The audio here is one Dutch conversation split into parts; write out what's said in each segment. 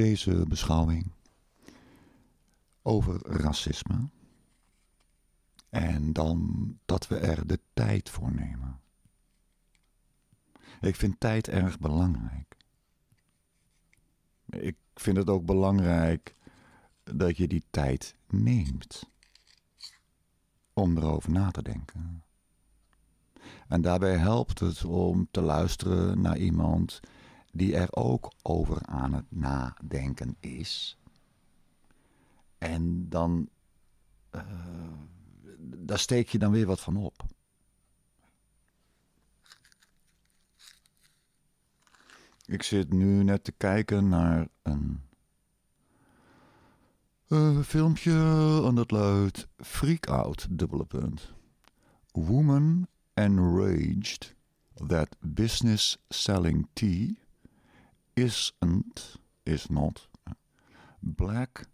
deze beschouwing over racisme. En dan dat we er de tijd voor nemen. Ik vind tijd erg belangrijk. Ik vind het ook belangrijk dat je die tijd neemt om erover na te denken. En daarbij helpt het om te luisteren naar iemand die er ook over aan het nadenken is. En dan, eh, daar steek je dan weer wat van op. Ik zit nu net te kijken naar een eh, filmpje en dat luidt Freak Out, dubbele punt. Woman enraged that business selling tea isn't, is not, black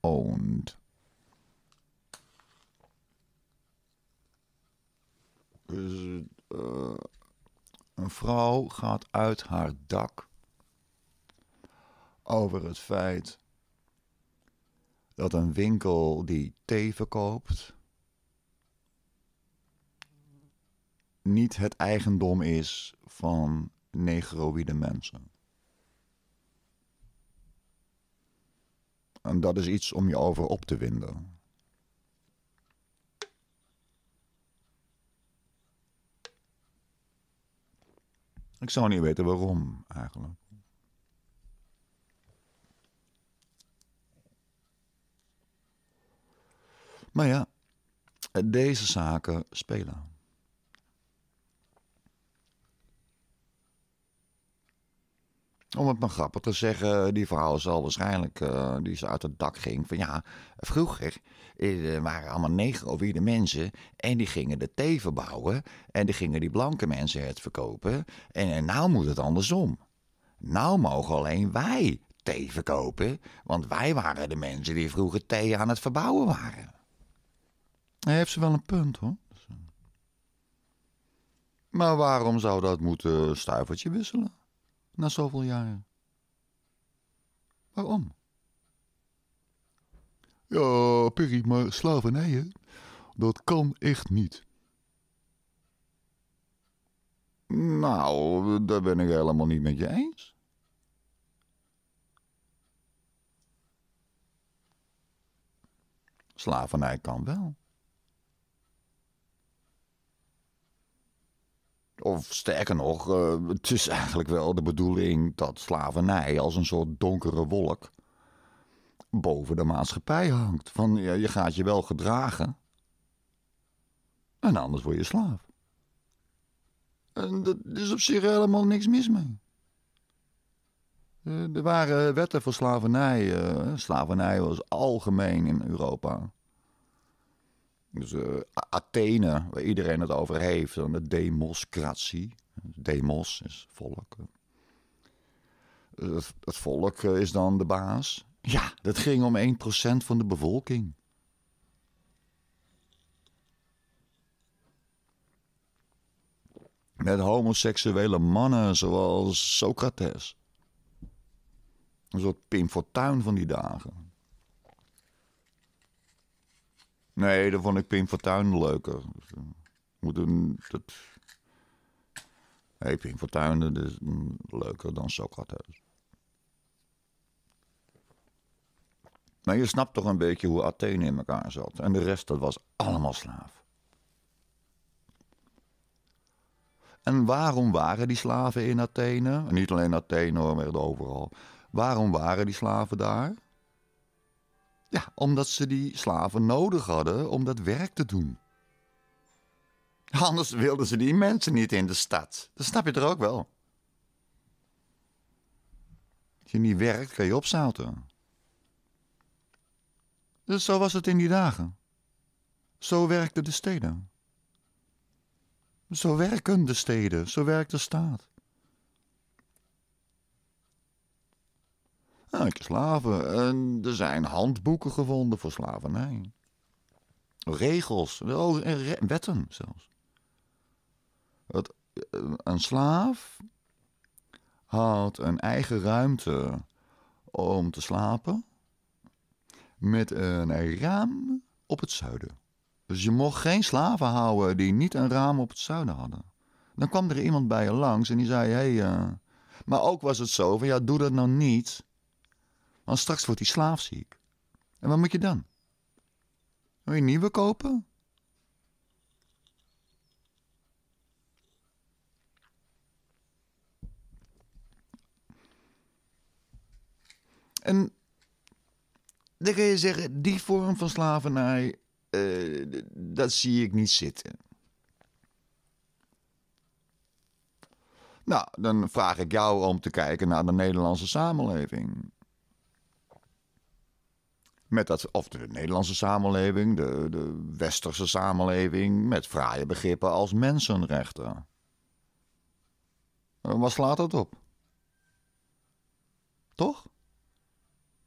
owned. Dus, eh, een vrouw gaat uit haar dak over het feit dat een winkel die thee verkoopt niet het eigendom is van negroïde mensen. En dat is iets om je over op te winden. Ik zou niet weten waarom eigenlijk. Maar ja, deze zaken spelen. Om het maar grappig te zeggen, die verhaal zal waarschijnlijk, eh, die ze uit het dak ging, van ja, vroeger eh, waren allemaal negen of ieder mensen en die gingen de thee verbouwen en die gingen die blanke mensen het verkopen en, nou moet het andersom. Nou mogen alleen wij thee verkopen, want wij waren de mensen die vroeger thee aan het verbouwen waren. Hij heeft ze wel een punt hoor. Maar waarom zou dat moeten stuivertje wisselen? na zoveel jaren? Waarom? Ja, Perry, maar slavernij, Dat kan echt niet. Nou, daar ben ik helemaal niet met je eens. Slavernij kan wel. Of sterker nog, eh, het is eigenlijk wel de bedoeling dat slavernij als een soort donkere wolk boven de maatschappij hangt. Van ja, je gaat je wel gedragen, en anders word je slaaf. En dat is op zich helemaal niks mis mee. Eh, er waren wetten voor slavernij. Eh, slavernij was algemeen in Europa. Dus eh, Athene, waar iedereen het over heeft, dan de democratie. Demos is volk. Eh, het, volk eh, is dan de baas. Ja, dat ging om 1% van de bevolking. Met homoseksuele mannen zoals Socrates. Een soort Pim Fortuyn van die dagen. Nee, dan vond ik Pim Fortuyn leuker. Moet een, dat... Nee, Pim Fortuyn is leuker dan Socrates. Maar je snapt toch een beetje hoe Athene in elkaar zat. En de rest, dat was allemaal slaaf. En waarom waren die slaven in Athene? En niet alleen Athene, maar overal. Waarom waren die slaven daar? Ja, omdat ze die slaven nodig hadden om dat werk te doen. Anders wilden ze die mensen niet in de stad. Dat snap je er ook wel. Als je niet werkt, kan je opzouten. Dus zo was het in die dagen. Zo werkten de steden. Zo werken de steden, zo werkt de staat. Nou, slaven. En er zijn handboeken gevonden voor slavernij. Regels, wetten zelfs. Het, eh, een slaaf had een eigen ruimte om te slapen met een raam op het zuiden. Dus je mocht geen slaven houden die niet een raam op het zuiden hadden. Dan kwam er iemand bij je langs en die zei: Hé, hey, eh, maar ook was het zo van ja, doe dat nou niet. Dan straks wordt hij slaafziek. En wat moet je dan? Wil je een nieuwe kopen? En dan ga je zeggen, die vorm van slavernij, eh, dat zie ik niet zitten. Nou, dan vraag ik jou om te kijken naar de Nederlandse samenleving. Met dat, of de Nederlandse samenleving, de, de westerse samenleving, met fraaie begrippen als mensenrechten. Eh, wat slaat dat op? Toch?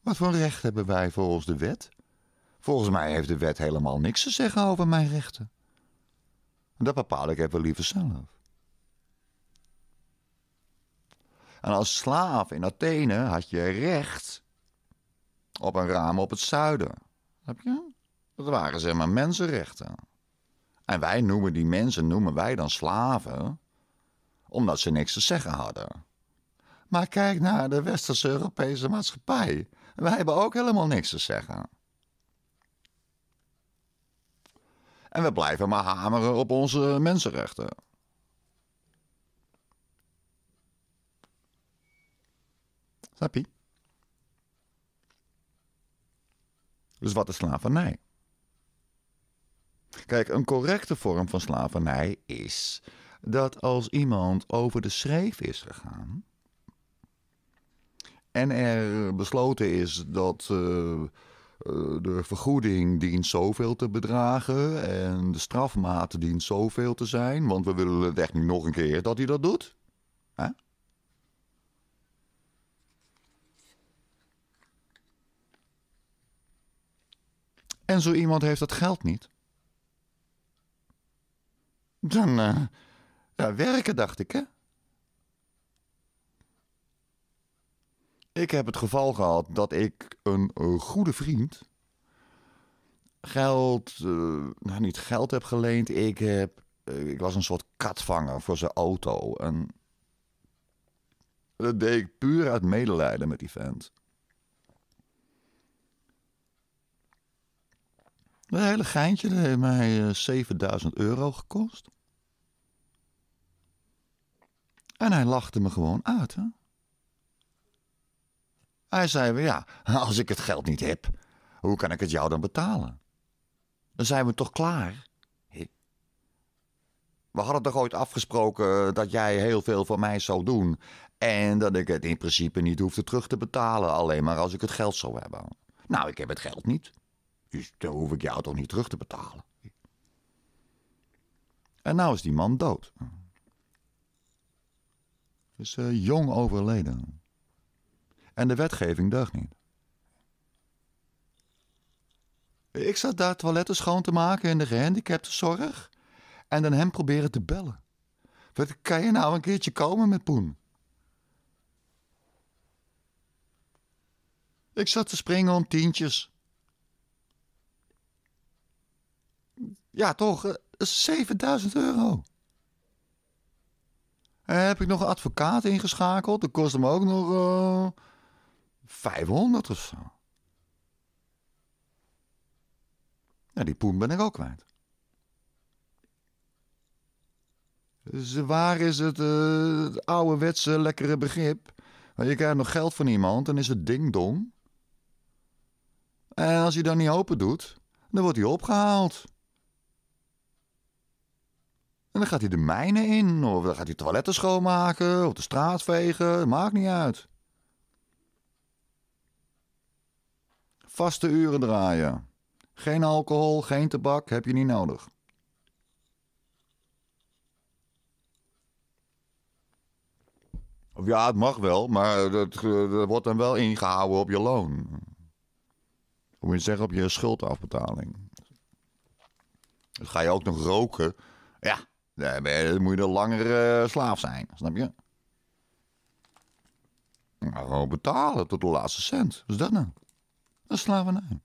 Wat voor recht hebben wij volgens de wet? Volgens mij heeft de wet helemaal niks te zeggen over mijn rechten. Dat bepaal ik even liever zelf. En als slaaf in Athene had je recht op een raam op het zuiden. Heb je? Dat waren zeg maar mensenrechten. En wij noemen die mensen, noemen wij dan slaven, omdat ze niks te zeggen hadden. Maar kijk naar de westerse Europese maatschappij. Wij hebben ook helemaal niks te zeggen. En we blijven maar hameren op onze mensenrechten. Snap je? Dus wat is slavernij? Kijk, een correcte vorm van slavernij is dat als iemand over de schreef is gegaan en er besloten is dat eh, eh, de vergoeding dient zoveel te bedragen en de strafmaat dient zoveel te zijn, want we willen het echt niet nog een keer dat hij dat doet. Huh? en zo iemand heeft dat geld niet, dan eh, ja, werken, dacht ik, hè? Ik heb het geval gehad dat ik een, eh, goede vriend geld, eh, nou niet geld heb geleend. Ik, heb, ik was een soort katvanger voor zijn auto. En dat deed ik puur uit medelijden met die vent. Een hele geintje, dat heeft mij 7000 eh, euro gekost. En hij lachte me gewoon uit. Hè? Hij zei ja, als ik het geld niet heb, hoe kan ik het jou dan betalen? Dan zijn we toch klaar? We hadden toch ooit afgesproken eh, dat jij heel veel voor mij zou doen en dat ik het in principe niet hoefde terug te betalen, alleen maar als ik het geld zou hebben. Nou, ik heb het geld niet. Dus dan hoef ik jou toch niet terug te betalen. En nou is die man dood. Dus jong overleden. En de wetgeving deugt niet. Ik zat daar toiletten schoon te maken in de gehandicaptenzorg. En dan hem proberen te bellen. Wat kan je nou een keertje komen met Poen? Ik zat te springen om tientjes. Ja, toch? Uh, eh, 7000 euro. Eh, heb ik nog een advocaat ingeschakeld. Dat kost hem ook nog uh, eh, 500 of zo. die poen ben ik ook kwijt. Dus waar is het, uh, het ouderwetse lekkere begrip? je krijgt nog geld van iemand, dan is het ding-dong. En als je dat niet open doet, dan wordt hij opgehaald. En dan gaat hij de mijnen in, of dan gaat hij toiletten schoonmaken, of de straat vegen, maakt niet uit. Vaste uren draaien. Geen alcohol, geen tabak, heb je niet nodig. Of ja, het mag wel, maar dat, wordt dan wel ingehouden op je loon. Hoe moet je zeggen, op je schuldafbetaling. ga je ook nog roken. Ja, dan moet je langer eh, slaaf zijn, snap je? gewoon betalen tot de laatste cent. Wat is dat nou? Dat is slavernij.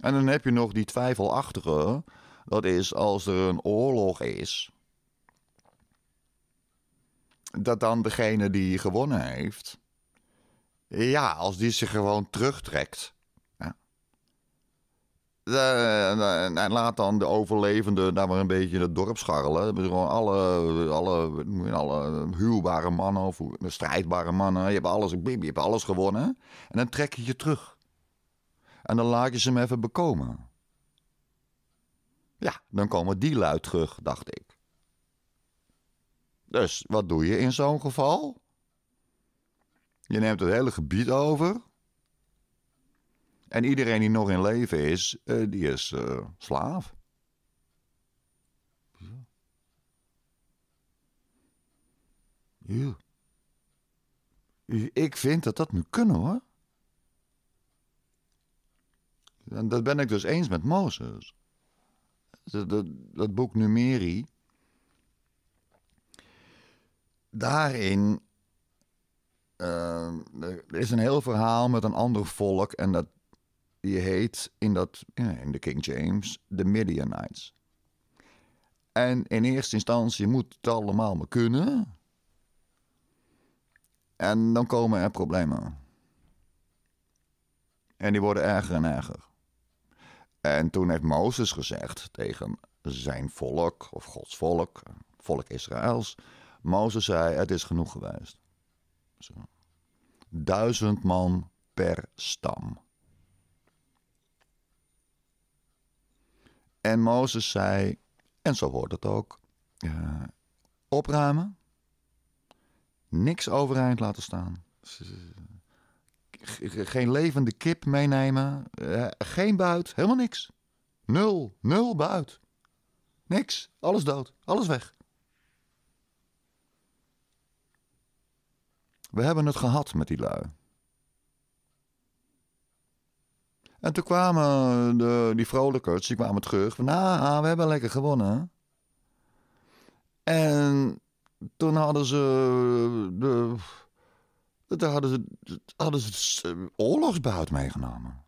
En dan heb je nog die twijfelachtige. Dat is als er een oorlog is. Dat dan degene die gewonnen heeft. Ja, als die zich gewoon terugtrekt. Eh, eh, en, laat dan de overlevenden daar maar een beetje in het dorp scharrelen. gewoon alle, alle, alle nou, eh, huwbare mannen of strijdbare mannen. Je hebt, alles, je hebt alles gewonnen. En dan trek je je terug. En dan laat je ze hem even bekomen. Ja, dan komen die luid terug, dacht ik. Dus wat doe je in zo'n geval? Je neemt het hele gebied over. En iedereen die nog in leven is, eh, die is eh, slaaf. Ja. Ik vind dat dat moet kunnen hoor. En dat ben ik dus eens met Mozes. Dat, dat, dat boek Numeri. Daarin eh, er is een heel verhaal met een ander volk. En dat, die heet in, dat, in de King James de Midianites. En in eerste instantie moet het allemaal maar kunnen. En dan komen er problemen. En die worden erger en erger. En toen heeft Mozes gezegd tegen zijn volk, of Gods volk, volk Israëls. Mozes zei: Het is genoeg geweest. Zo. Duizend man per stam. En Mozes zei, en zo hoort het ook, eh, opruimen, niks overeind laten staan. Geen levende kip meenemen, eh, geen buit, helemaal niks. Nul, nul buit. Niks, alles dood, alles weg. We hebben het gehad met die lui. En toen kwamen de, die vrolijkers, die kwamen terug. Van, nou, ah, we hebben lekker gewonnen. En toen hadden ze de, toen hadden ze, hadden ze eh, oorlogsbuit meegenomen.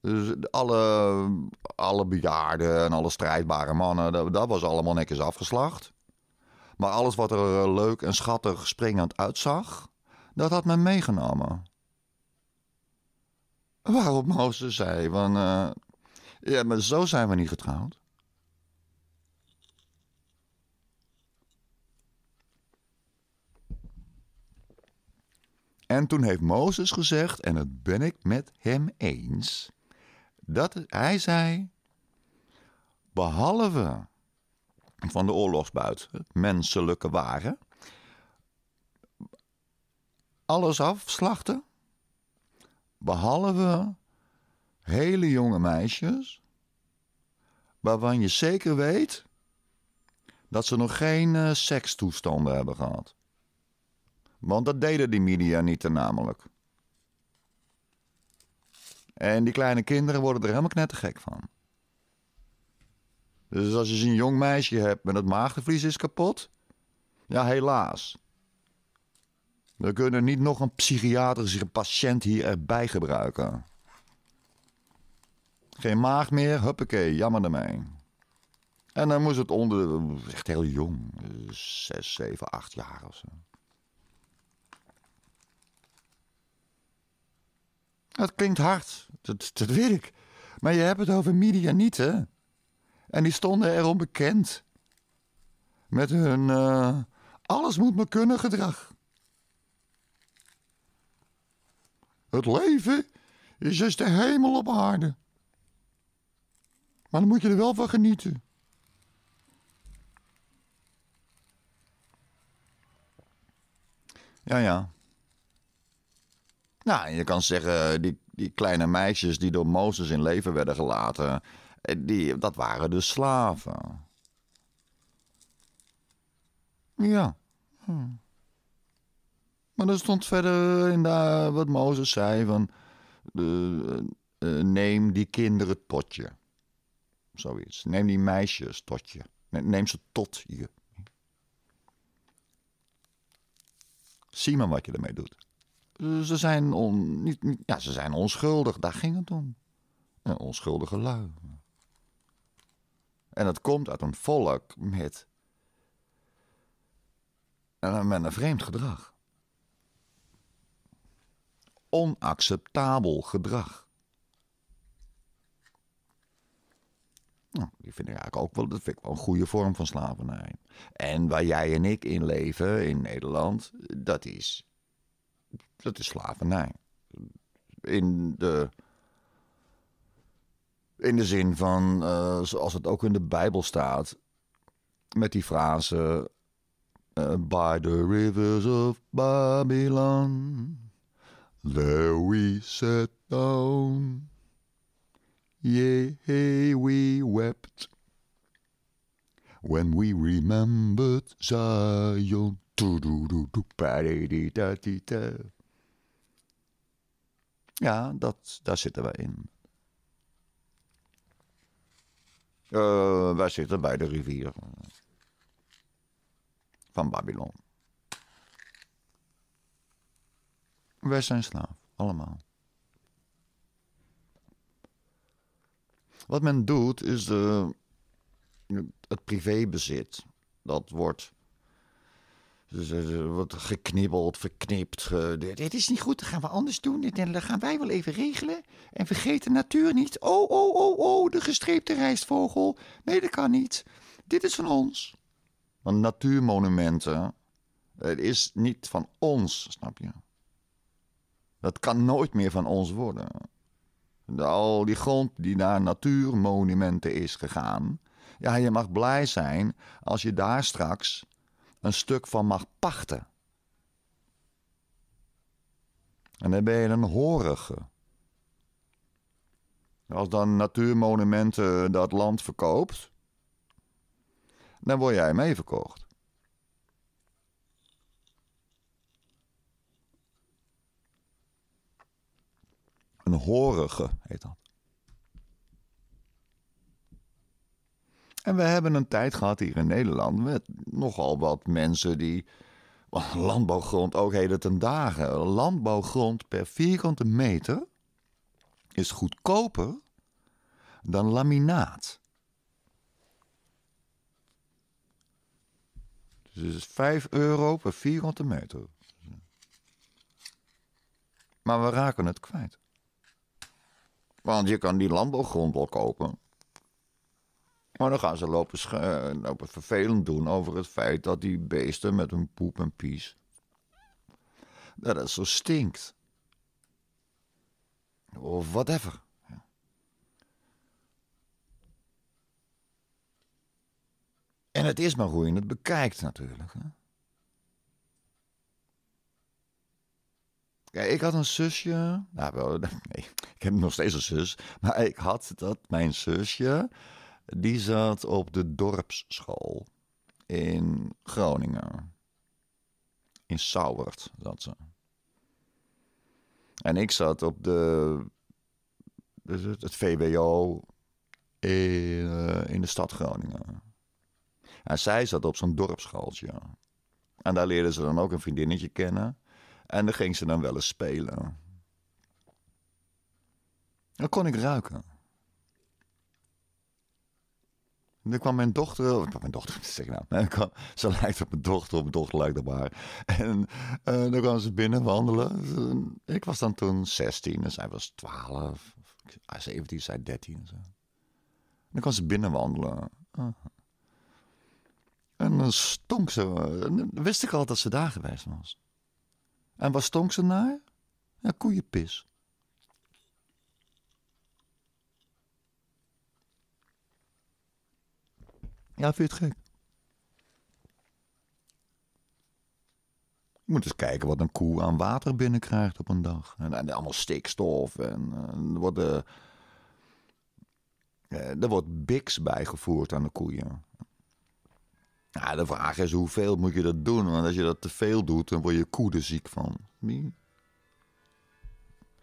Dus alle, alle bejaarden en alle strijdbare mannen, dat, dat was allemaal netjes afgeslacht. Maar alles wat er eh, leuk en schattig springend uitzag, dat had men meegenomen. Waarop Mozes zei van, eh, ja, maar zo zijn we niet getrouwd. En toen heeft Mozes gezegd, en dat ben ik met hem eens, dat hij zei, behalve van de oorlogsbuit, menselijke waren, alles afslachten Behalve hele jonge meisjes, waarvan je zeker weet dat ze nog geen eh, sekstoestanden hebben gehad. Want dat deden die media niet namelijk. En die kleine kinderen worden er helemaal knettergek van. Dus als je een jong meisje hebt met het maagdevlies is kapot, ja helaas. We kunnen niet nog een psychiatrische patiënt hier erbij gebruiken. Geen maag meer, huppakee, jammer mij. En dan moest het onder, echt heel jong, zes, zeven, acht jaar of zo. Dat klinkt hard, dat, dat weet ik. Maar je hebt het over Midianieten. En die stonden er onbekend. Met hun eh, alles moet me kunnen gedrag. Het leven is dus de hemel op aarde. Maar dan moet je er wel van genieten. Ja, ja. Nou, je kan zeggen, die, die kleine meisjes die door Mozes in leven werden gelaten, eh, die, dat waren de slaven. Ja. Hm. Maar er stond verder in daar wat Mozes zei: van, eh, eh, Neem die kinderen tot je. Zoiets. Neem die meisjes tot je. Neem ze tot je. Zie maar wat je ermee doet. Ze zijn, on, niet, ja, ze zijn onschuldig, daar ging het om. onschuldige lui. En dat komt uit een volk met, eh, met een vreemd gedrag onacceptabel gedrag. Nou, die vind ik eigenlijk ook wel, dat vind ik wel een goede vorm van slavernij. En waar jij en ik in leven in Nederland, dat is, dat is slavernij. In de, in de zin van, eh, zoals het ook in de Bijbel staat, met die frase: uh, By the rivers of Babylon. There we sat down, yea, we wept, when we remembered Zion. Ja, dat, daar zitten wij in. Uh, wij zitten bij de rivier van Babylon. Wij zijn slaaf, allemaal. Wat men doet is de, eh, het privébezit. Dat wordt, dus, eh, wordt geknibbeld, verknipt. dit is niet goed, dat gaan we anders doen. Dit gaan wij wel even regelen. En vergeet de natuur niet. Oh, oh, oh, oh, de gestreepte rijstvogel. Nee, dat kan niet. Dit is van ons. Want natuurmonumenten, eh, het is niet van ons, snap je? Dat kan nooit meer van ons worden. Al die grond die naar natuurmonumenten is gegaan. Ja, je mag blij zijn als je daar straks een stuk van mag pachten. En dan ben je een horige. Als dan natuurmonumenten dat land verkoopt, dan word jij meeverkocht. Een horige heet dat. En we hebben een tijd gehad hier in Nederland met nogal wat mensen die. Landbouwgrond, ook heden ten dagen. Landbouwgrond per vierkante meter is goedkoper dan laminaat. Dus het is 5 euro per vierkante meter. Maar we raken het kwijt. Want je kan die landbouwgrond wel kopen. Maar dan gaan ze lopen, eh, lopen vervelend doen over het feit dat die beesten met hun poep en pies. dat het zo stinkt. Of whatever. En het is maar hoe je het bekijkt natuurlijk. Hè? Ja, ik had een zusje. Nou, nee, ik heb nog steeds een zus. Maar ik had dat, mijn zusje, die zat op de dorpsschool in Groningen. In Sauwert zat ze. En ik zat op de, het VWO in, eh, in de stad Groningen. En zij zat op zo'n dorpsschooltje. En daar leerden ze dan ook een vriendinnetje kennen. En dan ging ze dan wel eens spelen. Dan kon ik ruiken. En dan kwam mijn dochter, oh, mijn dochter, zeg nou, kwam, ze lijkt op mijn dochter, op mijn dochter lijkt op haar. En uh, dan kwam ze binnen wandelen. Ik was dan toen 16 en zij was 12, 17, ah, zij 13 en zo. En dan kwam ze binnen wandelen. Ah. En dan stonk ze. dan wist ik al dat ze daar geweest was. En wat stonk ze naar? Ja, koeienpis. Ja, vind je het gek? Je moet eens kijken wat een koe aan water binnenkrijgt op een dag. En, allemaal stikstof. En, er, eh, er wordt biks bijgevoerd aan de koeien. Ja, de vraag is hoeveel moet je dat doen? Want als je dat te veel doet, dan word je koede ziek van.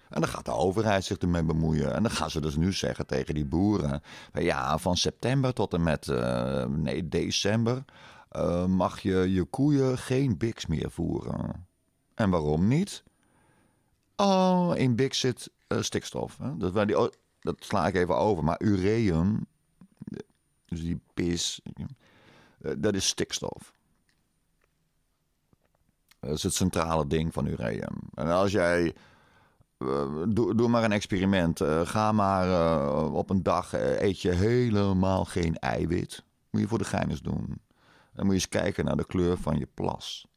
En dan gaat de overheid zich ermee bemoeien. En dan gaan ze dus nu zeggen tegen die boeren: ja, van september tot en met eh, nee, december eh, mag je je koeien geen biks meer voeren. En waarom niet? Oh, in biks zit eh, stikstof. Hè? Dat, dat sla ik even over. Maar ureum, dus die pis. Eh, dat is stikstof. Dat is het centrale ding van ureum. En als jij. Eh, doe, maar een experiment. Eh, ga maar op een dag. eet je helemaal geen eiwit. Moet je voor de gein eens doen. Dan moet je eens kijken naar de kleur van je plas.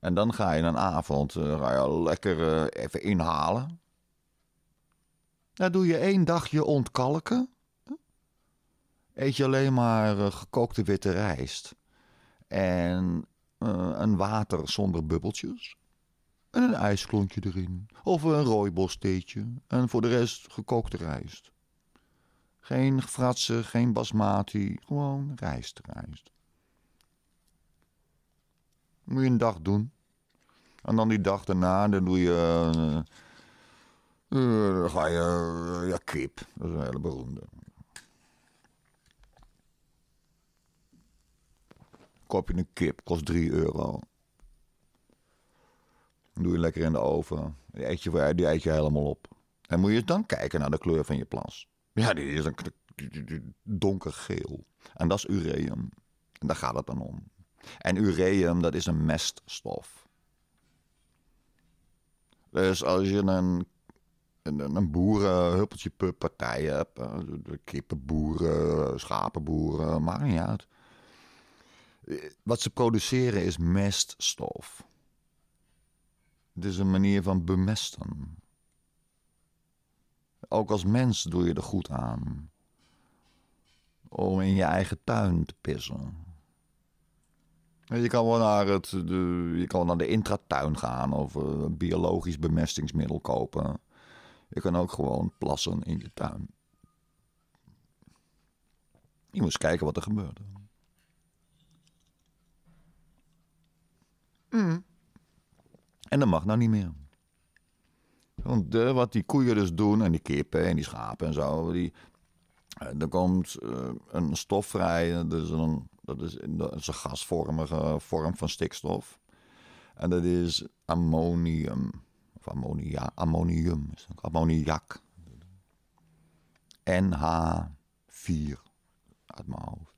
En dan ga je een avond lekker even inhalen. Dan doe je één dagje ontkalken eet je alleen maar eh, gekookte witte rijst. En eh, een water zonder bubbeltjes. En een ijsklontje erin. Of een rooibosteetje, En voor de rest gekookte rijst. Geen fratsen, geen basmati. Gewoon rijst, rijst. Moet je een dag doen. En dan die dag daarna, dan doe je... Eh, dan ga je... ja, kip. Dat is een hele beroemde. Kop je een kip, kost 3 euro. doe je lekker in de oven. Die eet je, die eet je helemaal op. En moet je dan kijken naar de kleur van je plas. Ja, die is een donkergeel. En dat is ureum. En daar gaat het dan om. En ureum, dat is een meststof. Dus als je een, een, een partij hebt, eh, kippenboeren, schapenboeren, maakt niet uit. Wat ze produceren is meststof. Het is een manier van bemesten. Ook als mens doe je er goed aan. Om in je eigen tuin te pissen. Je kan wel naar, het, de, je kan naar de intratuin gaan of een biologisch bemestingsmiddel kopen. Je kan ook gewoon plassen in je tuin. Je moet kijken wat er gebeurt. Mm. En dat mag nou niet meer. Want eh, wat die koeien dus doen, en die kippen en die schapen en zo, die, eh, er komt eh, een stof vrij. een, dat, is, dat is een gasvormige vorm van stikstof. En dat is ammonium. Of ammonia, ammonium. Is ook ammoniak. NH4. Uit mijn hoofd.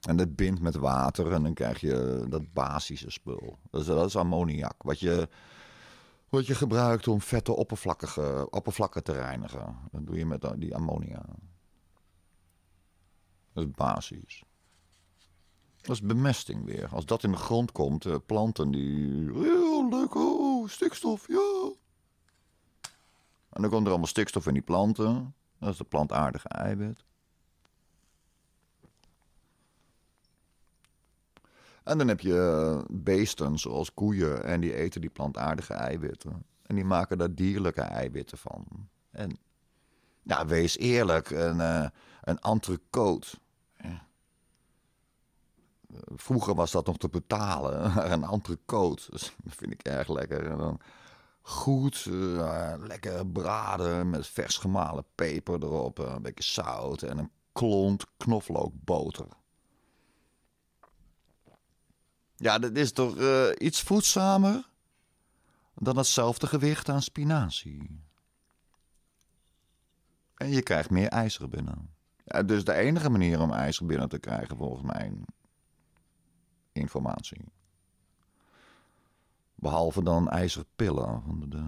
En dat bindt met water en dan krijg je eh, dat basische spul. Dus dat is ammoniak. Wat je, wat je gebruikt om vette oppervlakkige, oppervlakken te reinigen. Dat doe je met die ammonia. Dat is basis. Dat is bemesting weer. Als dat in de grond komt, eh, planten die... Heel leuk, oh, stikstof, ja. En dan komt er allemaal stikstof in die planten. Dat is de plantaardige eiwit. En dan heb je eh, beesten zoals koeien en die eten die plantaardige eiwitten. En die maken daar dierlijke eiwitten van. En ja, wees eerlijk, een, andere eh, een Vroeger was dat nog te betalen, een andere dus dat vind ik erg lekker. En dan goed, eh, lekker braden met vers gemalen peper erop, een beetje zout en een klont knoflookboter. Ja, dat is toch eh, iets voedzamer dan hetzelfde gewicht aan spinazie. En je krijgt meer ijzer binnen. Ja, dus de enige manier om ijzer binnen te krijgen, volgens mijn informatie. Behalve dan ijzerpillen. Van de,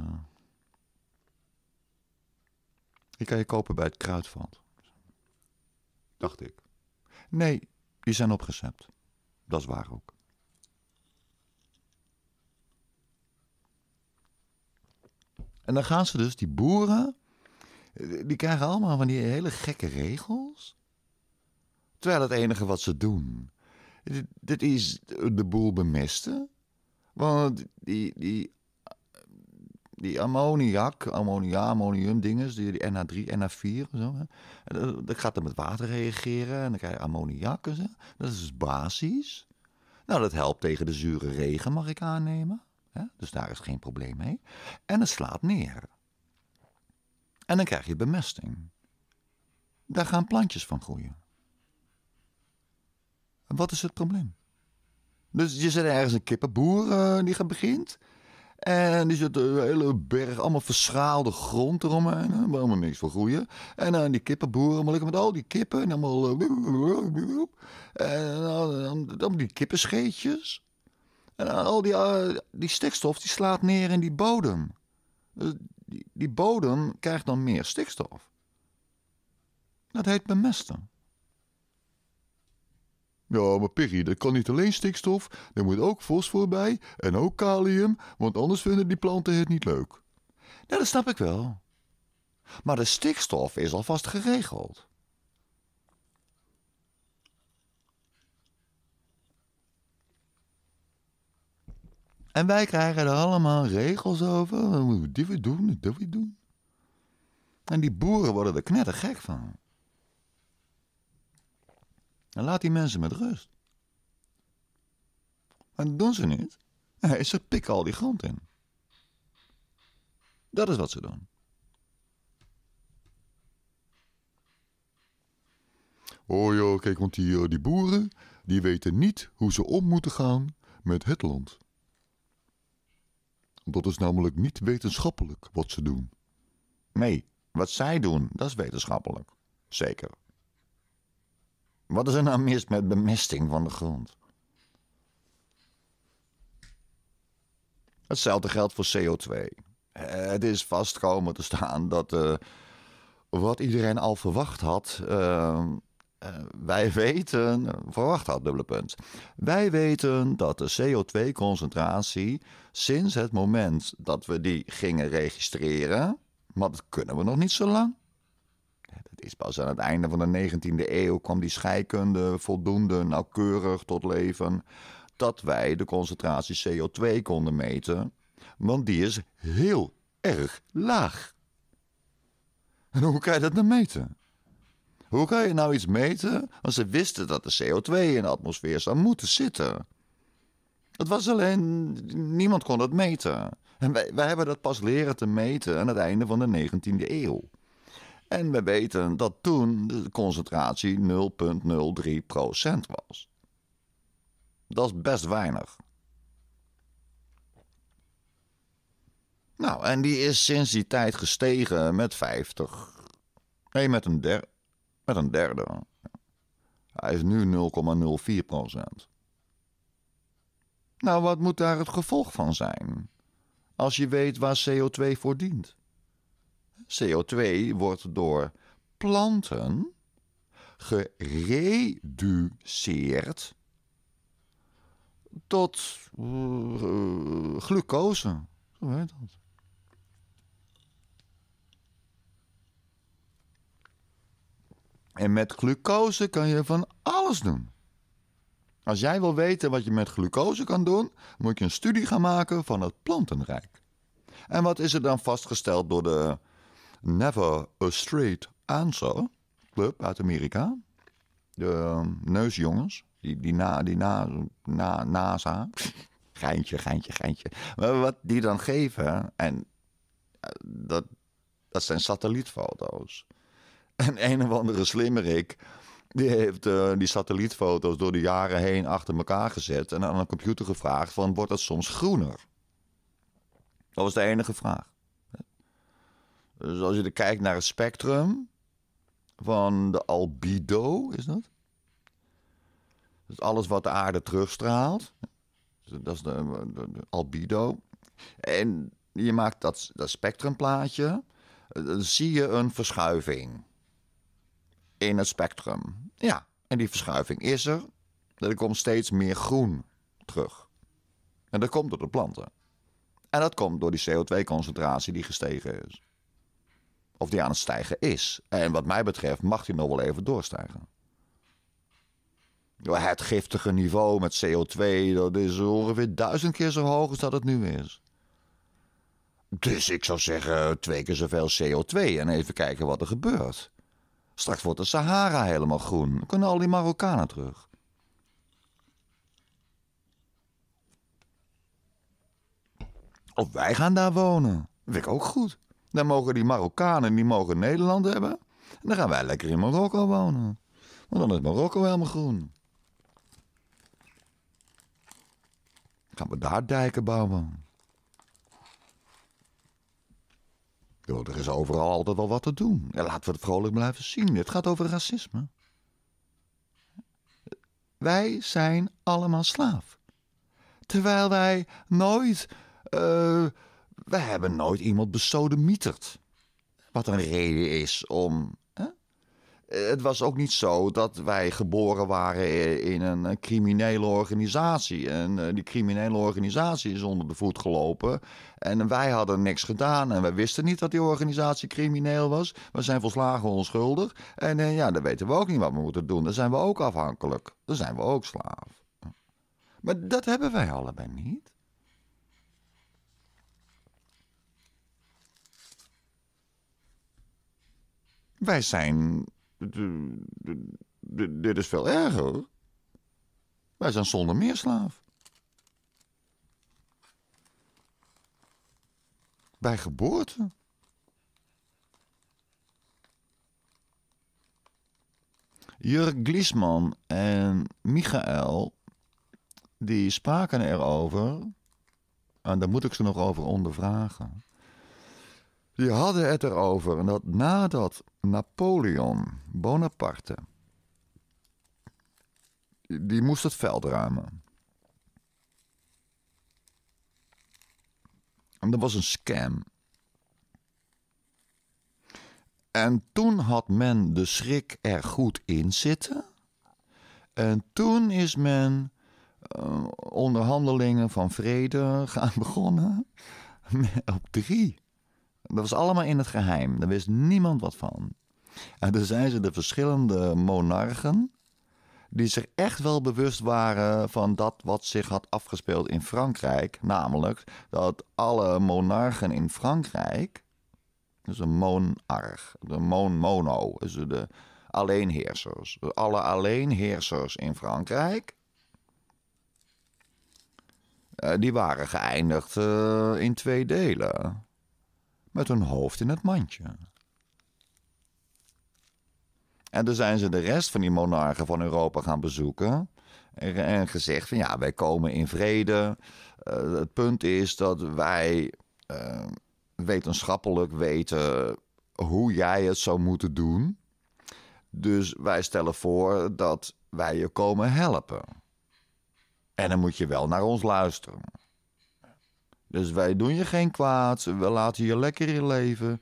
Die kan je kopen bij het kruidvat. Dacht ik. Nee, die zijn opgecept. Dat is waar ook. En dan gaan ze dus, die boeren, die krijgen allemaal van die hele gekke regels. Terwijl het enige wat ze doen, dat is de boel bemesten. Want die, die, die ammoniak, ammonia, ammonium dingen, die NH3, NH4 zo. dat gaat dan met water reageren en dan krijg je ammoniak en zo. Dat is dus basis. Nou, dat helpt tegen de zure regen, mag ik aannemen. Dus daar is geen probleem mee. En het slaat neer. En dan krijg je bemesting. Daar gaan plantjes van groeien. Wat is het probleem? Dus je zit ergens een kippenboer eh, die gaat begint. En die zit een hele berg, allemaal verschaalde grond eromheen. Waar helemaal niks voor groeien. En dan die kippenboer, allemaal lekker met al die kippen. En allemaal... Eh, en dan die kippenscheetjes. En al die, eh, die stikstof die slaat neer in die bodem. Eh, die, die, bodem krijgt dan meer stikstof. Dat heet bemesten. Ja, maar Piggy, dat kan niet alleen stikstof, er moet ook fosfor bij en ook kalium, want anders vinden die planten het niet leuk. Ja, nou, dat snap ik wel. Maar de stikstof is alvast geregeld. En wij krijgen er allemaal regels over. We moeten dit weer doen, dat we doen. En die boeren worden er knettergek van. En laat die mensen met rust. Maar dat doen ze niet. Nee, ze pikken al die grond in. Dat is wat ze doen. Oh joh, kijk, want die, eh, die boeren, die weten niet hoe ze om moeten gaan met het land. Dat is namelijk niet wetenschappelijk wat ze doen. Nee, wat zij doen, dat is wetenschappelijk. Zeker. Wat is er nou mis met bemesting van de grond? Hetzelfde geldt voor CO2. Het is vast komen te staan dat eh, wat iedereen al verwacht had, eh, eh, wij weten, eh, verwacht dat dubbele punt. Wij weten dat de CO2-concentratie sinds het moment dat we die gingen registreren, maar dat kunnen we nog niet zo lang. Dat is pas aan het einde van de 19e eeuw kwam die scheikunde voldoende nauwkeurig tot leven dat wij de concentratie CO2 konden meten, want die is heel erg laag. En hoe kan je dat dan nou meten? Hoe kan je nou iets meten als ze wisten dat de CO2 in de atmosfeer zou moeten zitten? Het was alleen, niemand kon dat meten. En wij, wij hebben dat pas leren te meten aan het einde van de 19e eeuw. En we weten dat toen de concentratie 0,03% was. Dat is best weinig. Nou, en die is sinds die tijd gestegen met 50. Nee, met een derde. Met een derde. Hij is nu 0,04 procent. Nou, wat moet daar het gevolg van zijn? Als je weet waar CO2 voor dient. CO2 wordt door planten gereduceerd tot eh, glucose. Zo heet dat. En met glucose kan je van alles doen. Als jij wil weten wat je met glucose kan doen, moet je een studie gaan maken van het plantenrijk. En wat is er dan vastgesteld door de Never a Straight Answer Club uit Amerika? De ehm, neusjongens, die, die, na, die na, na, NASA, geintje, geintje, geintje. wat die dan geven, en eh, dat, dat zijn satellietfoto's. En een of andere slimmerik. Die heeft eh, die satellietfoto's door de jaren heen achter elkaar gezet. En aan een computer gevraagd: van, Wordt dat soms groener? Dat was de enige vraag. Dus als je er kijkt naar het spectrum van de albedo, is dat? Dus alles wat de aarde terugstraalt. Dat is de, de, de albedo. En je maakt dat, dat spectrumplaatje. Dan zie je een verschuiving in het spectrum. Ja, en die verschuiving is er. Er komt steeds meer groen terug. En dat komt door de planten. En dat komt door die CO2-concentratie die gestegen is. Of die aan het stijgen is. En wat mij betreft mag die nog wel even doorstijgen. Het giftige niveau met CO2, dat is ongeveer duizend keer zo hoog als dat het nu is. Dus ik zou zeggen twee keer zoveel CO2 en even kijken wat er gebeurt. Straks wordt de Sahara helemaal groen. Dan kunnen al die Marokkanen terug. Of wij gaan daar wonen. Dat vind ik ook goed. Dan mogen die Marokkanen, die mogen Nederland hebben. En dan gaan wij lekker in Marokko wonen. Want dan is Marokko helemaal groen. Gaan we daar dijken bouwen. er is overal altijd wel wat te doen. En laten we het vrolijk blijven zien. Het gaat over racisme. Wij zijn allemaal slaaf. Terwijl wij nooit. Uh, wij hebben nooit iemand besodemieterd. Wat een reden is om het was ook niet zo dat wij geboren waren in een criminele organisatie. En eh, die criminele organisatie is onder de voet gelopen. En wij hadden niks gedaan. En we wisten niet dat die organisatie crimineel was. We zijn volslagen onschuldig. En eh, ja, dan weten we ook niet wat we moeten doen. Dan zijn we ook afhankelijk. Dan zijn we ook slaaf. Maar dat hebben wij allebei niet. Wij zijn dit is veel erger. Wij zijn zonder meer slaaf. Bij geboorte. Jurk Gliesman en Michael die spraken erover. En daar moet ik ze nog over ondervragen. Die hadden het erover dat nadat Napoleon Bonaparte. Die moest het veld ruimen. En dat was een scam. En toen had men de schrik er goed in zitten. En toen is men eh, onderhandelingen van vrede gaan begonnen. op drie. Dat was allemaal in het geheim. Daar wist niemand wat van. En toen zijn ze de verschillende monarchen. die zich echt wel bewust waren van dat wat zich had afgespeeld in Frankrijk. Namelijk dat alle monarchen in Frankrijk. dus een monarch, de mon mono, dus de alleenheersers. Dus alle alleenheersers in Frankrijk. Eh, die waren geëindigd eh, in twee delen met hun hoofd in het mandje. En toen zijn ze de rest van die monarchen van Europa gaan bezoeken. En, gezegd van ja, wij komen in vrede. Eh, het punt is dat wij eh, wetenschappelijk weten hoe jij het zou moeten doen. Dus wij stellen voor dat wij je komen helpen. En dan moet je wel naar ons luisteren. Dus wij doen je geen kwaad. We laten je lekker in leven.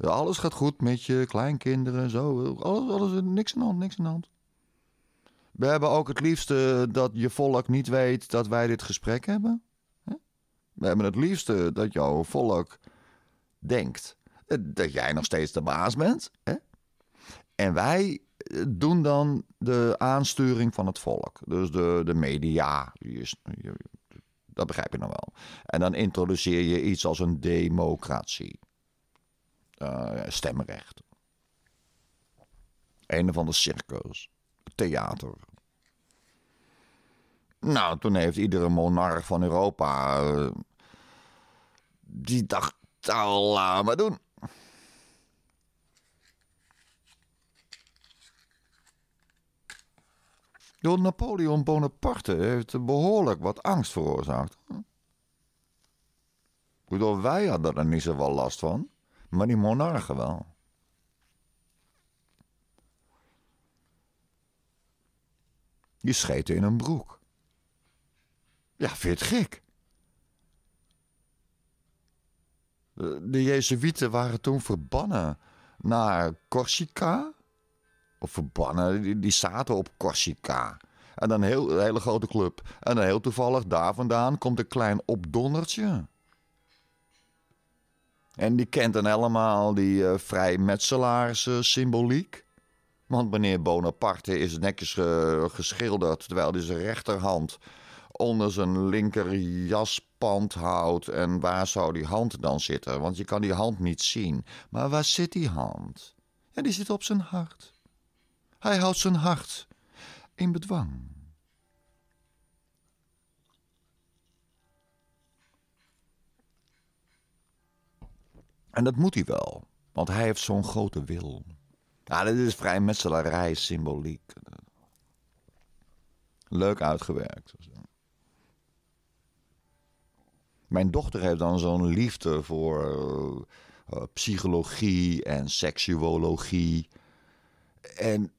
Alles gaat goed met je, kleinkinderen, zo. Alles, alles, niks aan hand, niks aan hand. We hebben ook het liefste dat je volk niet weet dat wij dit gesprek hebben. We hebben het liefste dat jouw volk denkt eh, dat jij nog steeds de baas bent. En wij eh, doen dan de aansturing van het volk. Dus de, de media dat begrijp je nog wel. En dan introduceer je iets als een democratie. Eh, stemrecht. Een of de circus. Theater. Nou, toen heeft iedere monarch van Europa. Eh, die dacht, nou, laat maar doen. Door Napoleon Bonaparte heeft behoorlijk wat angst veroorzaakt. Bedoel, wij hadden er niet zo wel last van, maar die monarchen wel. Je scheten in een broek. Ja, vind je het gek? Eh, de Jezuïeten waren toen verbannen naar Corsica, of verbannen. Die, die zaten op Corsica. En dan heel, een hele grote club. En dan heel toevallig daar vandaan komt een klein opdondertje. En die kent dan helemaal die uh, symboliek. Want meneer Bonaparte is netjes geschilderd, terwijl hij zijn rechterhand onder zijn linker jaspand houdt. En waar zou die hand dan zitten? Want je kan die hand niet zien. Maar waar zit die hand? Ja, die zit op zijn hart. Hij houdt zijn hart in bedwang. En dat moet hij wel, want hij heeft zo'n grote wil. Ja, dit is vrij vrijmetselarij symboliek. Leuk uitgewerkt. Mijn dochter heeft dan zo'n liefde voor eh, eh, psychologie en seksuologie. En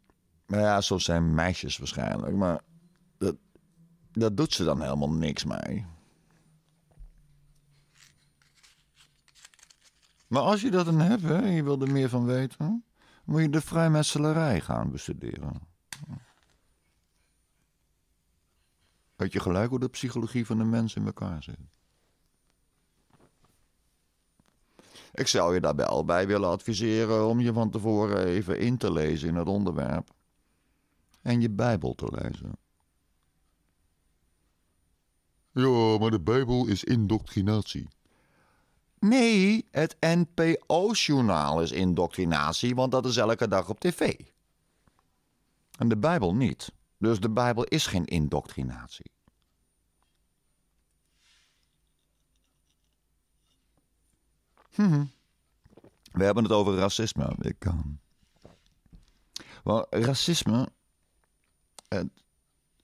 nou ja, zo zijn meisjes waarschijnlijk. Maar dat, dat doet ze dan helemaal niks mee. Maar als je dat dan hebt hè, en je wil er meer van weten, moet je de vrijmetselarij gaan bestuderen. Weet je gelijk hoe de psychologie van de mens in elkaar zit. Ik zou je daarbij al bij willen adviseren om je van tevoren even in te lezen in het onderwerp en je Bijbel te lezen. Ja, maar de Bijbel is indoctrinatie. Nee, het NPO-journaal is indoctrinatie, want dat is elke dag op tv. En de Bijbel niet. Dus de Bijbel is geen indoctrinatie. Hm. We hebben het over racisme. Ik kan. racisme eh, eh,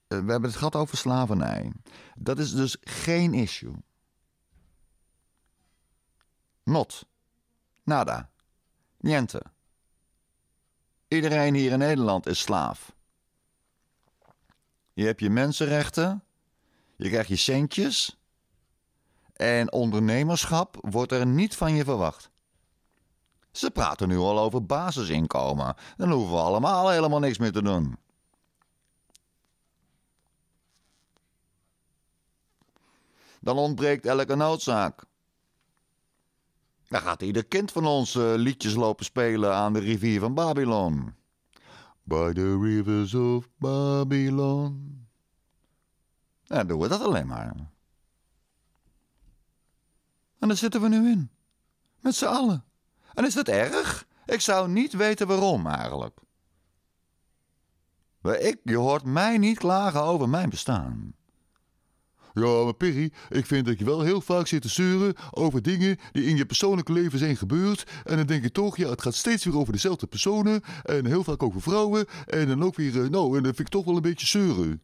we hebben het gehad over slavernij. Dat is dus geen issue. Not. Nada. Niente. Iedereen hier in Nederland is slaaf. Je hebt je mensenrechten, je krijgt je centjes en ondernemerschap wordt er niet van je verwacht. Ze praten nu al over basisinkomen. Dan hoeven we allemaal helemaal niks meer te doen. dan ontbreekt elke noodzaak. Dan gaat ieder kind van ons eh, liedjes lopen spelen aan de rivier van Babylon. By the rivers of Babylon. Nou, dan doen we dat alleen maar. En daar zitten we nu in. Met z'n allen. En is dat erg? Ik zou niet weten waarom eigenlijk. Ik, je hoort mij niet klagen over mijn bestaan. Ja, maar Perry, ik vind dat je wel heel vaak zit te zeuren over dingen die in je persoonlijke leven zijn gebeurd. En dan denk je toch, ja, het gaat steeds weer over dezelfde personen. En heel vaak over vrouwen. En dan ook weer, eh, nou, en dat vind ik toch wel een beetje zeuren.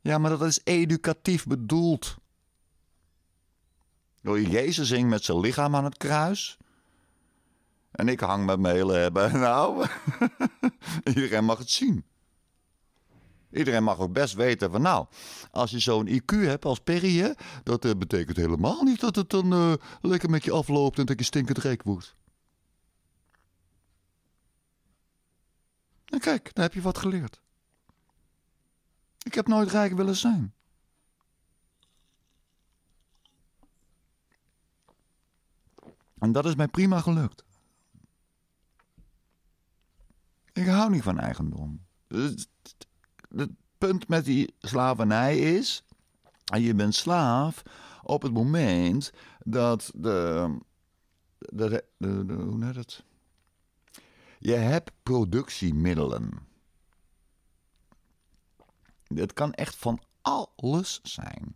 Ja, maar dat is educatief bedoeld. je Jezus hing met zijn lichaam aan het kruis. En ik hang met mijn hele hebben. Nou, iedereen mag het zien. Iedereen mag ook best weten van nou, als je zo'n IQ hebt als Perry, hè, dat eh, betekent helemaal niet dat het dan eh, lekker met je afloopt en dat je stinkend rijk wordt. Nou kijk, dan heb je wat geleerd. Ik heb nooit rijk willen zijn. En dat is mij prima gelukt. Ik hou niet van eigendom. Eh, het punt met die slavernij is. Je bent slaaf op het moment dat de. de, hoe heet het? Je hebt productiemiddelen. Het kan echt van alles zijn.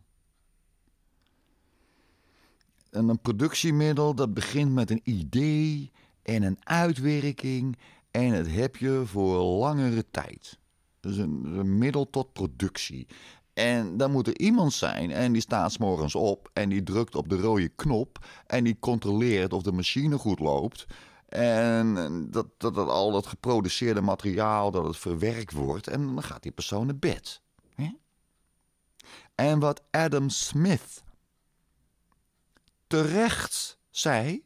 En een productiemiddel dat begint met een idee en een uitwerking en het heb je voor langere tijd. Dus een middel tot productie. En dan moet er iemand zijn en die staat s morgens op en die drukt op de rode knop en die controleert of de machine goed loopt. En dat, dat, al dat geproduceerde materiaal, dat verwerkt wordt en dan gaat die persoon naar bed. En wat Adam Smith terecht zei,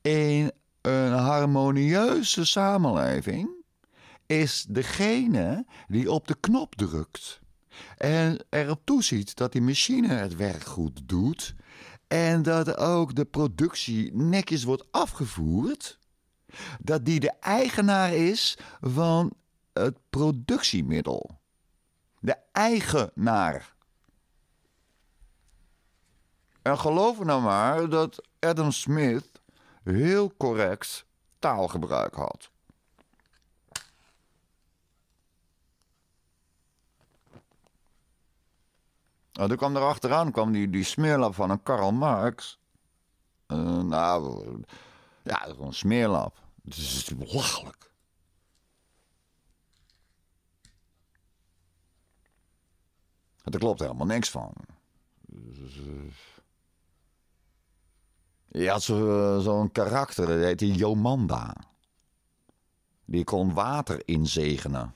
in een harmonieuze samenleving is degene die op de knop drukt. En erop toeziet dat die machine het werk goed doet. En dat ook de productie netjes wordt afgevoerd. Dat die de eigenaar is van het productiemiddel. De eigenaar. En geloof nou maar dat Adam Smith heel correct taalgebruik had. Nou, toen kwam er achteraan kwam die, die smeerlap van een Karl Marx. Eh, nou, ja, een smeerlap. Het is belachelijk. Er klopt helemaal niks van. Je had eh, zo'n karakter, dat heette Jomanda. Die kon water inzegenen.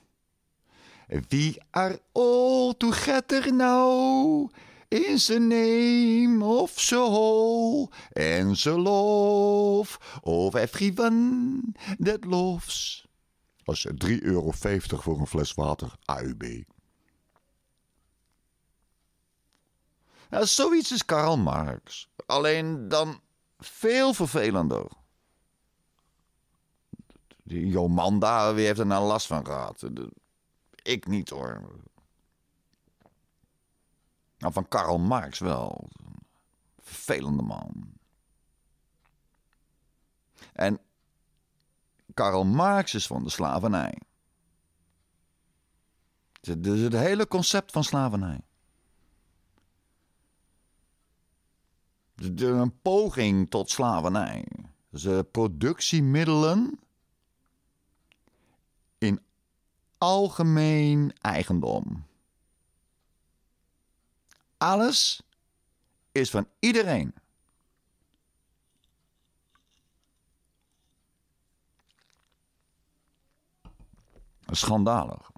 Wie are all together nou In zijn neem of zijn whole en zijn lof. of everyone that loves. is 3,50 euro voor een fles water AUB. Nou, zoiets is Karl Marx. Alleen dan veel vervelender. Die Jomanda, wie heeft er nou last van gehad? ik niet hoor. Nou, van Karl Marx wel. Vervelende man. En Karl Marx is van de slavernij. Dus het hele concept van slavernij. Een poging tot slavernij. Dus productiemiddelen algemeen eigendom. Alles is van iedereen. Schandalig.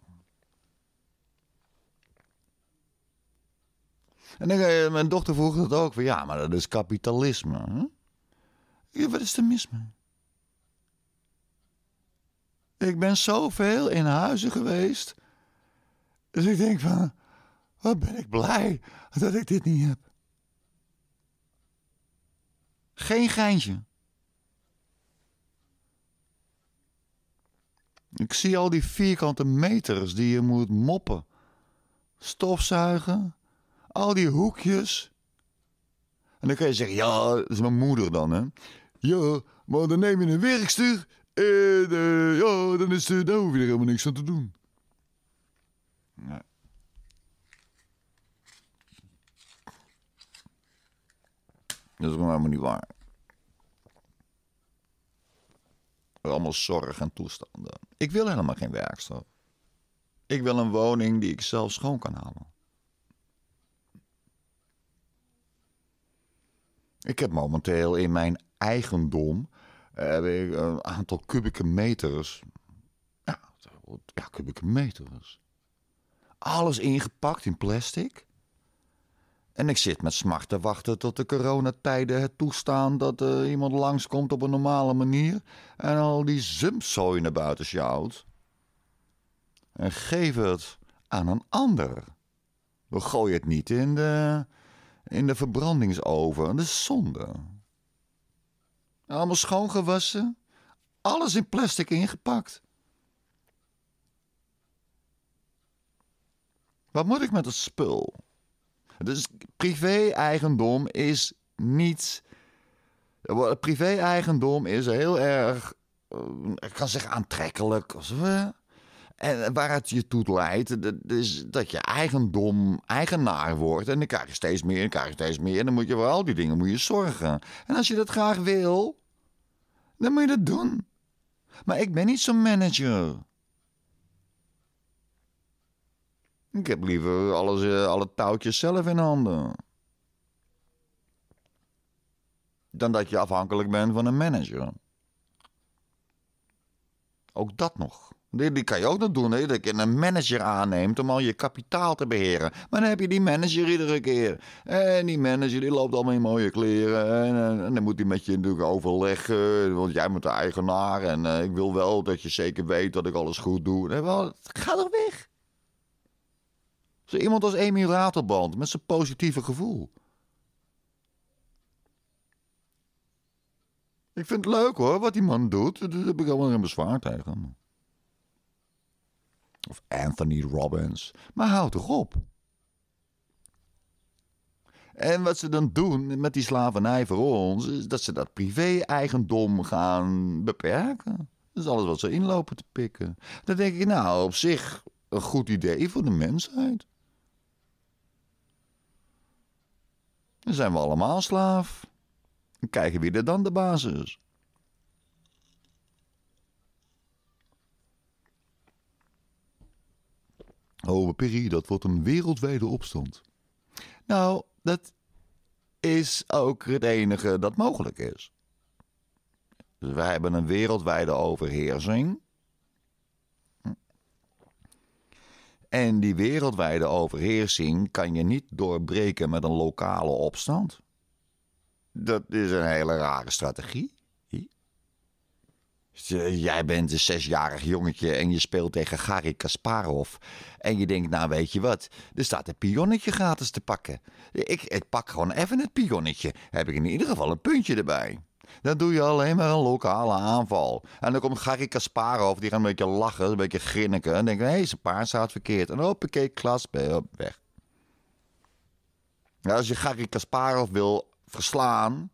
En ik, eh, mijn dochter vroeg dat ook. Van, ja, maar dat is kapitalisme. Hè? Ja, wat is er mis ik ben zoveel in huizen geweest. Dus ik denk van, wat ben ik blij dat ik dit niet heb. Geen geintje. Ik zie al die vierkante meters die je moet moppen. Stofzuigen, al die hoekjes. En dan kun je zeggen, ja, dat is mijn moeder dan, hè. Ja, maar dan neem je een werkstuur en eh, ja, dan is hoef je er nou helemaal niks aan te doen. Nee. Dat is gewoon helemaal niet waar. Allemaal zorg en toestanden. Ik wil helemaal geen werkstof. Ik wil een woning die ik zelf schoon kan houden. Ik heb momenteel in mijn eigendom eh, heb ik een aantal kubieke meters. Ja, ja, kubieke meters. Alles ingepakt in plastic. En ik zit met smart te wachten tot de coronatijden het toestaan dat er eh, iemand langskomt op een normale manier en al die zumpzooi naar buiten sjouwt. En geef het aan een ander. We gooien het niet in de, in de verbrandingsoven. Dat is zonde. Allemaal schoongewassen. Alles in plastic ingepakt. Wat moet ik met dat spul? Dus privé-eigendom is niet. Privé-eigendom is heel erg. Eh, ik kan zeggen aantrekkelijk. Of, en waar het je toe leidt, dat is dat je eigendom eigenaar wordt. En dan krijg je steeds meer, en krijg je steeds meer. En dan moet je voor al die dingen moet je zorgen. En als je dat graag wil, dan moet je dat doen. Maar ik ben niet zo'n manager. Ik heb liever alles, eh, alle touwtjes zelf in handen. Dan dat je afhankelijk bent van een manager. Ook dat nog. Die, kan je ook nog doen, hè? dat je een manager aanneemt om al je kapitaal te beheren. Maar dan heb je die manager iedere keer. En die manager die loopt allemaal in mooie kleren. En, dan moet hij met je natuurlijk overleggen, want jij bent de eigenaar. En eh, ik wil wel dat je zeker weet dat ik alles goed doe. En, ga toch weg. Zo iemand als Emil met zijn positieve gevoel. Ik vind het leuk hoor, wat die man doet. Daar heb ik helemaal geen bezwaar tegen. Of Anthony Robbins. Maar houd toch op. En wat ze dan doen met die slavernij voor ons, is dat ze dat privé-eigendom gaan beperken. Dat is alles wat ze inlopen te pikken. Dan denk ik, nou, op zich een goed idee voor de mensheid. Dan zijn we allemaal slaaf. Dan kijken wie er dan de basis. is. Oh, Perry, dat wordt een wereldwijde opstand. Nou, dat is ook het enige dat mogelijk is. Dus wij hebben een wereldwijde overheersing. En die wereldwijde overheersing kan je niet doorbreken met een lokale opstand. Dat is een hele rare strategie. Eh, jij bent een zesjarig jongetje en je speelt tegen Gary Kasparov. En je denkt, nou weet je wat, er staat een pionnetje gratis te pakken. Ik, ik pak gewoon even het pionnetje. Heb ik in ieder geval een puntje erbij. Dan doe je alleen maar een lokale aanval. En dan komt Gary Kasparov, die gaat een beetje lachen, een beetje grinniken. En denkt, hé, hey, zijn paard staat verkeerd. En hoppakee, klas, ben je weg. als je Gary Kasparov wil verslaan,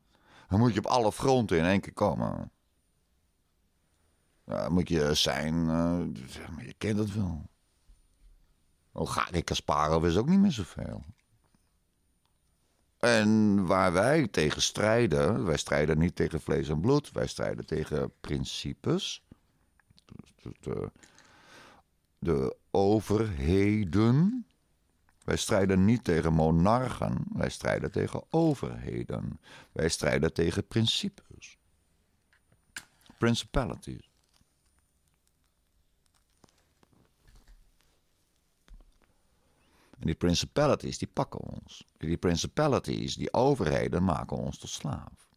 dan moet je op alle fronten in één keer komen. Ja, moet je zijn, eh, je kent dat wel. ga ik Kasparov is ook niet meer zoveel. En waar wij tegen strijden, wij strijden niet tegen vlees en bloed, wij strijden tegen principes. Dus de overheden. Wij strijden niet tegen monarchen, wij strijden tegen overheden. Wij strijden tegen principes. Principalities. En die principalities, die pakken ons. Die principalities, die overheden, maken ons tot slaaf.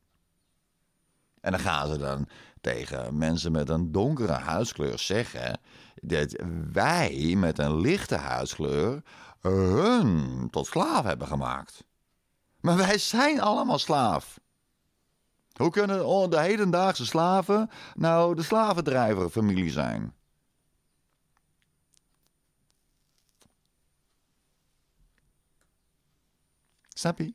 En dan gaan ze dan tegen mensen met een donkere huidskleur zeggen dat wij met een lichte huidskleur hun tot slaaf hebben gemaakt. Maar wij zijn allemaal slaaf. Hoe kunnen de hedendaagse slaven nou de slavendrijverfamilie zijn? Snap je?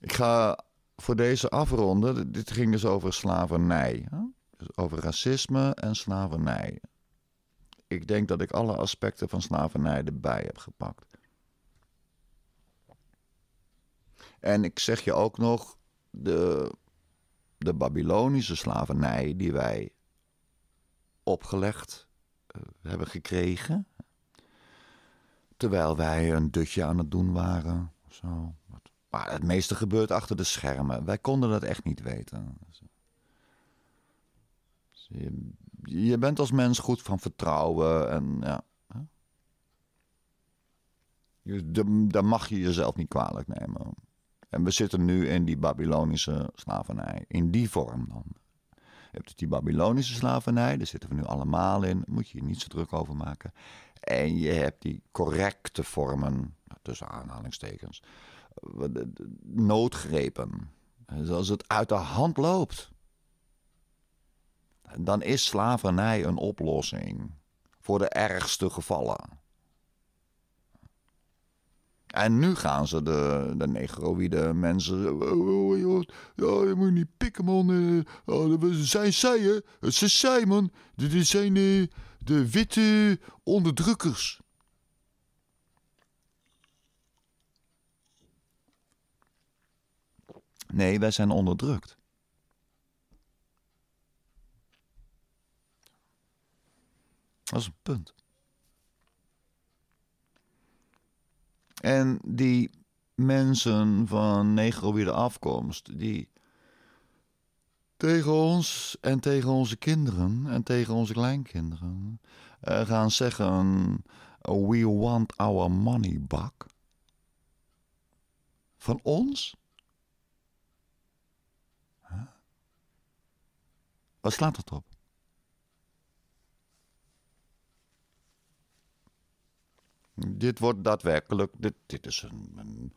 Ik ga voor deze afronden. Dit ging dus over slavernij. Hè? Dus over racisme en slavernij. Ik denk dat ik alle aspecten van slavernij erbij heb gepakt. En ik zeg je ook nog, de, de Babylonische slavernij die wij opgelegd eh, hebben gekregen, terwijl wij een dutje aan het doen waren. Of zo. Maar het meeste gebeurt achter de schermen. Wij konden dat echt niet weten. Dus, eh, dus je, je, bent als mens goed van vertrouwen en ja. daar mag je jezelf niet kwalijk nemen. En we zitten nu in die Babylonische slavernij. In die vorm dan. Je hebt die Babylonische slavernij, daar zitten we nu allemaal in. Daar moet je je niet zo druk over maken. En je hebt die correcte vormen, tussen aanhalingstekens, eh, noodgrepen. Dus als het uit de hand loopt, dan is slavernij een oplossing voor de ergste gevallen. En nu gaan ze de, de negroïde mensen. Oh, oh, oh, oh je moet niet pikken, man. Eh, oh, zijn zij, hè? Het zijn zij, man. Dit zijn eh, de witte onderdrukkers. Nee, wij zijn onderdrukt. Dat is een punt. En die mensen van negroïde afkomst, die tegen ons en tegen onze kinderen en tegen onze kleinkinderen eh, gaan zeggen: We want our money back. Van ons? Wat slaat dat op? dit wordt daadwerkelijk, dit, is een,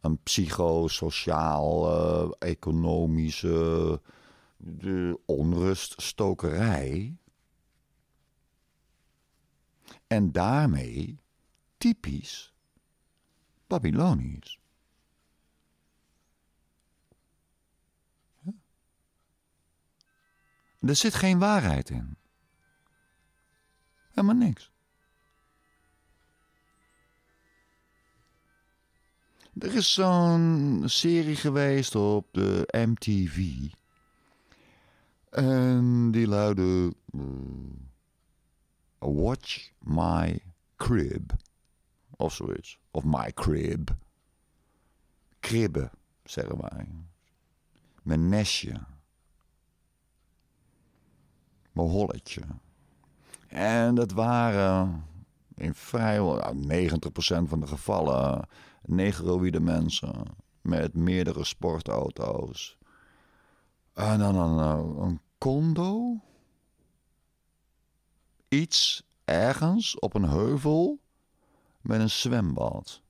een, psychosociaal, eh, economische de onruststokerij. En daarmee typisch Babylonisch. Er zit geen waarheid in. Helemaal niks. Er is zo'n serie geweest op de MTV. En die luidde... Eh, Watch My Crib. Of zoiets. Of My Crib. Kribben, zeggen wij. Mijn nestje. Mijn holletje. En dat waren in vrijwel 90% nou, van de gevallen negroïde mensen met meerdere sportauto's. En dan een, een condo? Iets ergens op een heuvel met een zwembad.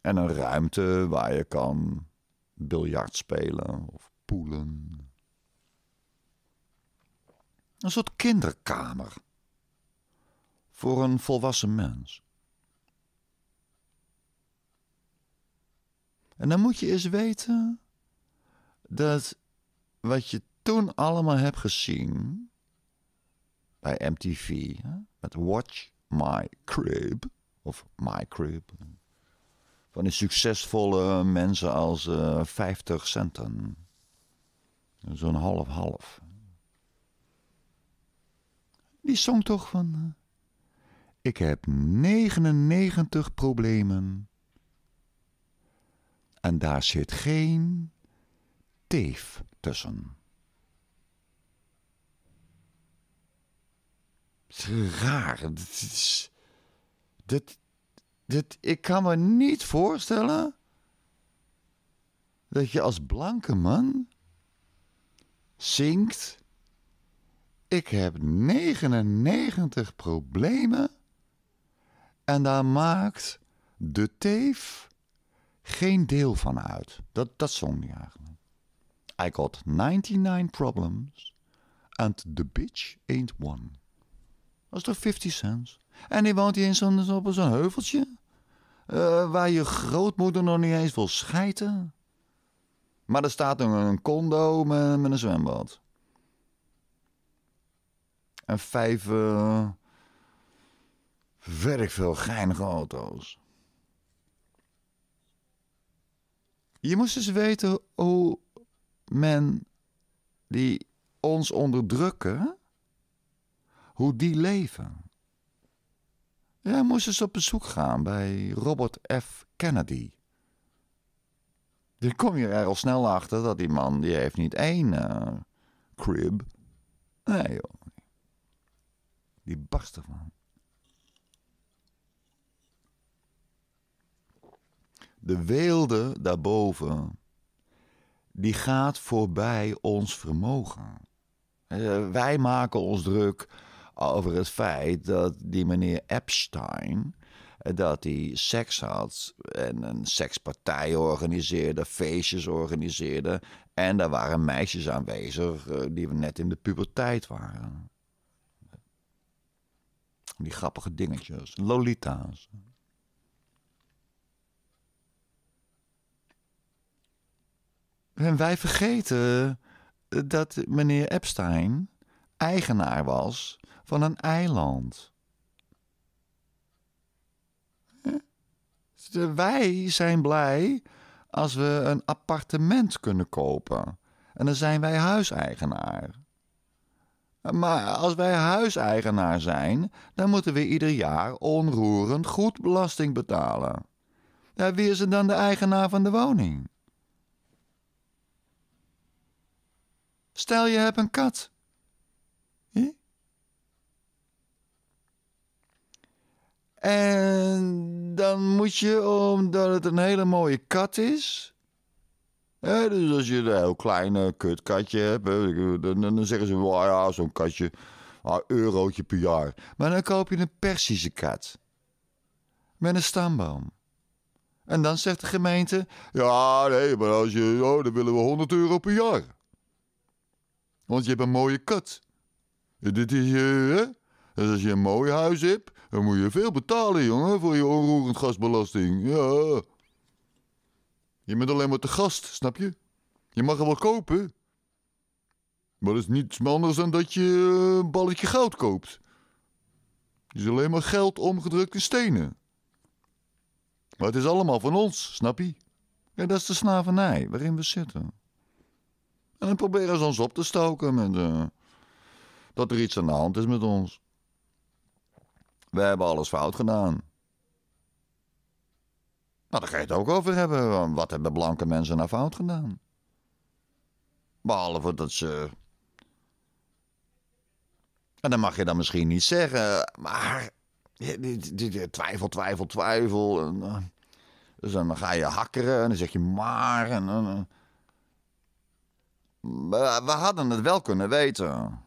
En een ruimte waar je kan biljart spelen of poelen. Een soort kinderkamer voor een volwassen mens. En dan moet je eens weten dat wat je toen allemaal hebt gezien bij MTV, met Watch My Crib, of My Crib, van die succesvolle mensen als uh, eh, 50 centen, zo'n half-half. Die zong toch van. Eh, ik heb 99 problemen. En daar zit geen teef tussen. Raar. Dit, dit, dit, ik kan me niet voorstellen dat je als blanke man zingt. Ik heb 99 problemen en daar maakt de teef geen deel van uit. Dat, dat zong hij eigenlijk. I got 99 problems and the bitch ain't one. Dat is toch 50 cents? En die woont hier in zo'n, op zo'n heuveltje? Eh, waar je grootmoeder nog niet eens wil schijten? Maar er staat nog een condo met, een zwembad. En vijf eh, Werk veel geinige auto's. Je moest eens weten hoe men die ons onderdrukken, hoe die leven. Je moest eens op bezoek gaan bij Robert F. Kennedy. Dan kom je er al snel achter dat die man, die heeft niet één uh, crib. Nee joh. Die barst ervan. De weelde daarboven, die gaat voorbij ons vermogen. Eh, wij maken ons druk over het feit dat die meneer Epstein eh, dat hij seks had en een sekspartij organiseerde, feestjes organiseerde. En daar waren meisjes aanwezig eh, die net in de puberteit waren. Die grappige dingetjes, lolita's. En wij vergeten eh, dat meneer Epstein eigenaar was van een eiland. Dus, eh, wij zijn blij als we een appartement kunnen kopen. En dan zijn wij huiseigenaar. Maar als wij huiseigenaar zijn, dan moeten we ieder jaar onroerend goed belasting betalen. Ja, wie is er dan de eigenaar van de woning? Stel je hebt een kat. En dan moet je, omdat het een hele mooie kat is. dus als je een heel klein eh, kutkatje hebt, dan, zeggen ze: ja, zo'n katje, Een ah, eurotje per jaar. Maar dan koop je een Persische kat met een stamboom. En dan zegt de gemeente: Ja, nee, maar als je, oh, dan willen we 100 euro per jaar want je hebt een mooie kat. Dit is je, eh, hè? als je een mooi huis hebt, dan moet je veel betalen, jongen, voor je onroerend gasbelasting. Ja. Je bent alleen maar te gast, snap je? Je mag er wel kopen. Maar dat is niets anders dan dat je eh, een balletje goud koopt. Het is alleen maar geld omgedrukt in stenen. Maar het is allemaal van ons, snap je? En dat is de slavernij waarin we zitten. En dan proberen ze ons op te stoken met, eh, dat er iets aan de hand is met ons. We hebben alles fout gedaan. Nou, daar ga je het ook over hebben. Wat hebben blanke mensen nou fout gedaan? Behalve dat ze. En dan mag je dat misschien niet zeggen, maar. Twijfel, twijfel, twijfel. En, eh, dus dan ga je hakkeren en dan zeg je maar. En, en, eh, we, hadden het wel kunnen weten.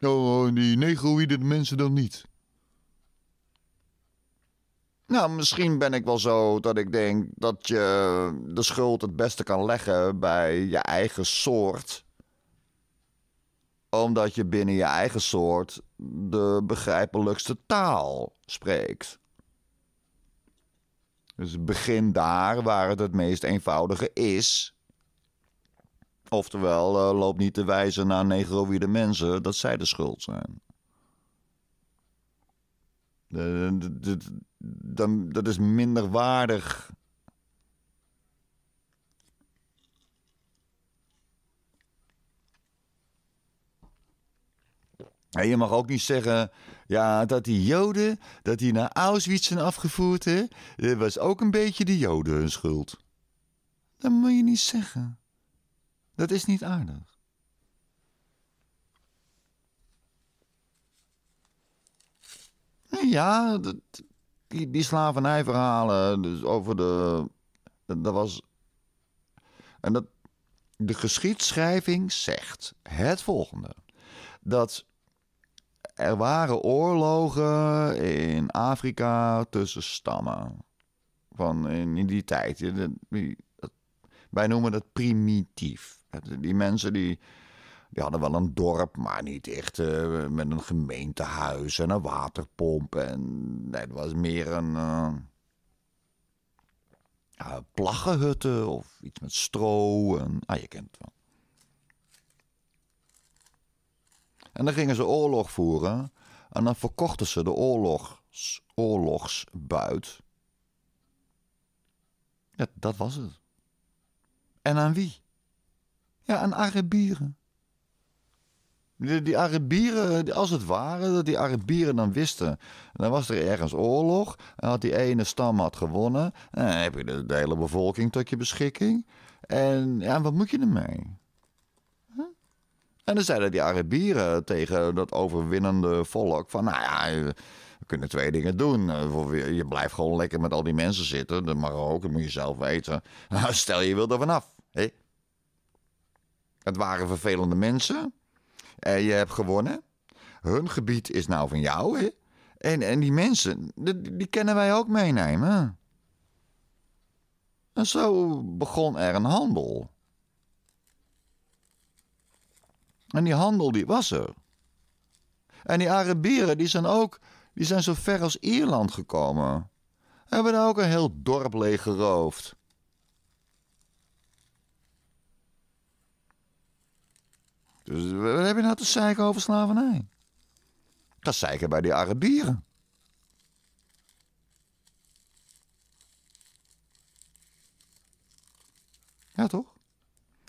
Oh, die de mensen dan niet. Nou, misschien ben ik wel zo dat ik denk dat je de schuld het beste kan leggen bij je eigen soort. Omdat je binnen je eigen soort de begrijpelijkste taal spreekt. Dus begin daar waar het het meest eenvoudige is. Oftewel, eh, loop niet te wijzen naar de mensen dat zij de schuld zijn. Dat is minder waardig. En je mag ook niet zeggen ja, dat die Joden, dat die naar Auschwitz zijn afgevoerd, Dat eh, was ook een beetje de Joden hun schuld. Dat moet je niet zeggen. Dat is niet aardig. Ja, die, die slavernijverhalen dus over de... Dat was... En dat, de geschiedschrijving zegt het volgende. Dat er waren oorlogen in Afrika tussen stammen. Van in, die tijd. Wij noemen dat primitief. Die mensen die, die hadden wel een dorp, maar niet echt eh, met een gemeentehuis en een waterpomp. En, nee, het was meer een uh, plaggenhutten of iets met stro. En, ah, je kent het wel. En dan gingen ze oorlog voeren. En dan verkochten ze de oorlogs, oorlogsbuit. Ja, dat was het. En aan wie? Ja, aan Arabieren. Die, Arabieren, als het ware, dat die Arabieren dan wisten. Dan was er ergens oorlog. En had die ene stam had gewonnen. En dan heb je de, hele bevolking tot je beschikking. En ja, wat moet je ermee? En dan zeiden die Arabieren tegen dat overwinnende volk: van nou ja. We kunnen twee dingen doen. Eh, je blijft gewoon lekker met al die mensen zitten. de Marokken ook, dat moet je zelf weten. Stel je wil er vanaf. Het waren vervelende mensen. En je hebt gewonnen. Hun gebied is nou van jou, hè? En, en die mensen, die, die kunnen wij ook meenemen. En zo begon er een handel. En die handel, die was er. En die Arabieren, die zijn ook, die zijn zo ver als Ierland gekomen. Hebben daar ook een heel dorp leeg geroofd. Dus wat heb je nou te zeiken over slavernij? Dat zeiken bij die Arabieren. Ja, toch?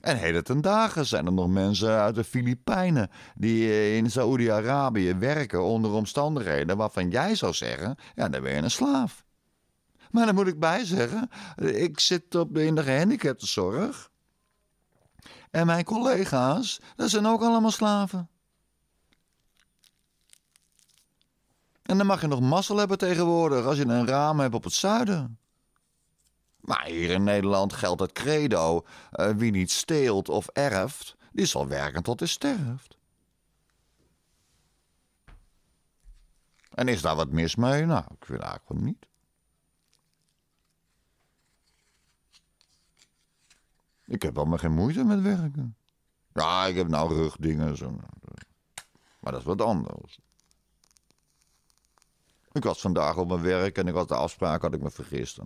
En heden ten dagen zijn er nog mensen uit de Filipijnen die eh, in Saoedi-Arabië werken onder omstandigheden waarvan jij zou zeggen, ja, dan ben je een slaaf. Maar dan moet ik bij zeggen, ik zit op de, in de gehandicaptenzorg. En mijn collega's, dat zijn ook allemaal slaven. En dan mag je nog mazzel hebben tegenwoordig als je een raam hebt op het zuiden. Maar hier in Nederland geldt het credo: eh, wie niet steelt of erft, die zal werken tot hij sterft. En is daar wat mis mee? Nou, ik wil eigenlijk niet. Ik heb allemaal geen moeite met werken. Ja, ik heb nou rugdingen. Zo. Maar dat is wat anders. Ik was vandaag op mijn werk en ik had de afspraak, had ik me vergist.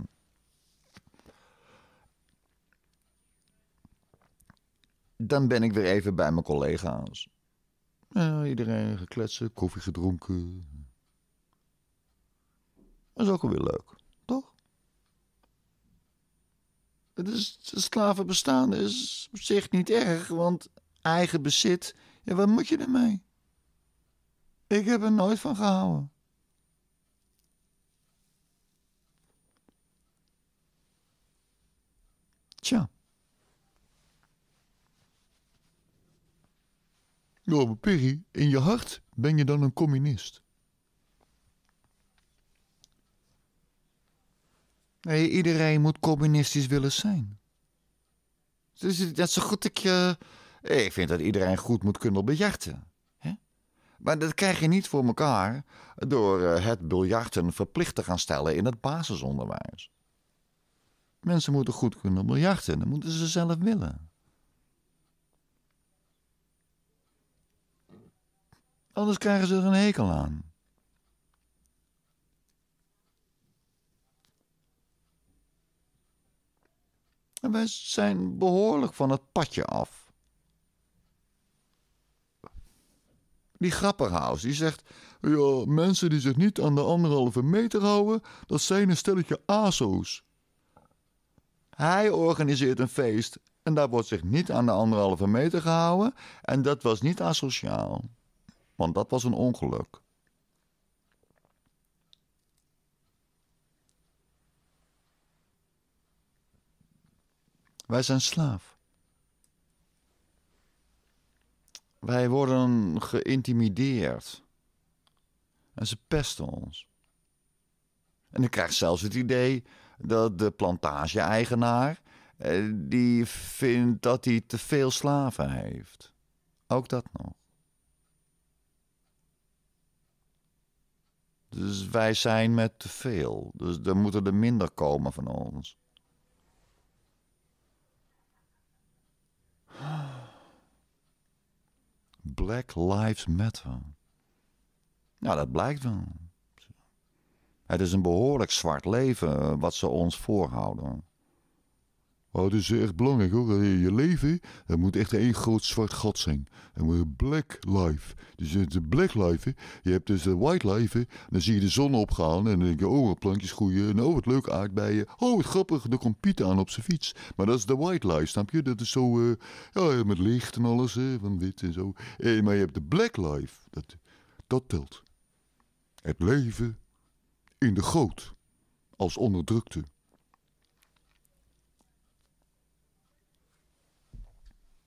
Dan ben ik weer even bij mijn collega's. iedereen gekletsen, koffie gedronken. Dat is ook alweer leuk. Het slavenbestaan is op zich niet erg, want eigen bezit, ja, wat moet je ermee? Ik heb er nooit van gehouden. Tja. Ja, maar in je hart ben je dan een communist. Nee, iedereen moet communistisch willen zijn. Dus dat is zo goed ik je... Eh, ik vind dat iedereen goed moet kunnen biljarten. Hè? Maar dat krijg je niet voor elkaar door eh, het biljarten verplicht te gaan stellen in het basisonderwijs. Mensen moeten goed kunnen biljarten, dat moeten ze zelf willen. Anders krijgen ze er een hekel aan. En wij zijn behoorlijk van het padje af. Die grapperhaus, die zegt... Ja, mensen die zich niet aan de anderhalve meter houden... dat zijn een stelletje aso's. Hij organiseert een feest en daar wordt zich niet aan de anderhalve meter gehouden... en dat was niet asociaal, want dat was een ongeluk. Wij zijn slaaf. Wij worden geïntimideerd. En ze pesten ons. En ik krijg zelfs het idee dat de plantage-eigenaar. Eh, die vindt dat hij te veel slaven heeft. Ook dat nog. Dus wij zijn met te veel. Dus er moeten er minder komen van ons. Black Lives Matter. Nou, dat blijkt wel. Het is een behoorlijk zwart leven eh, wat ze ons voorhouden. Maar oh, het is echt belangrijk hoor. Eh, je leven, dat moet echt één groot zwart gat zijn. Dat moet black life. Dus je hebt de black life, je hebt dus de white life. Dan zie je de zon opgaan en dan denk je, oh wat plankjes groeien. oh wat leuk aardbeien. Oh wat grappig, er komt Piet aan op zijn fiets. Maar dat is de white life, snap je? Dat is zo, eh, ja, met licht en alles, hè, van wit en zo. Eh, maar je hebt de black life, dat, dat telt. Het leven in de goot als onderdrukte.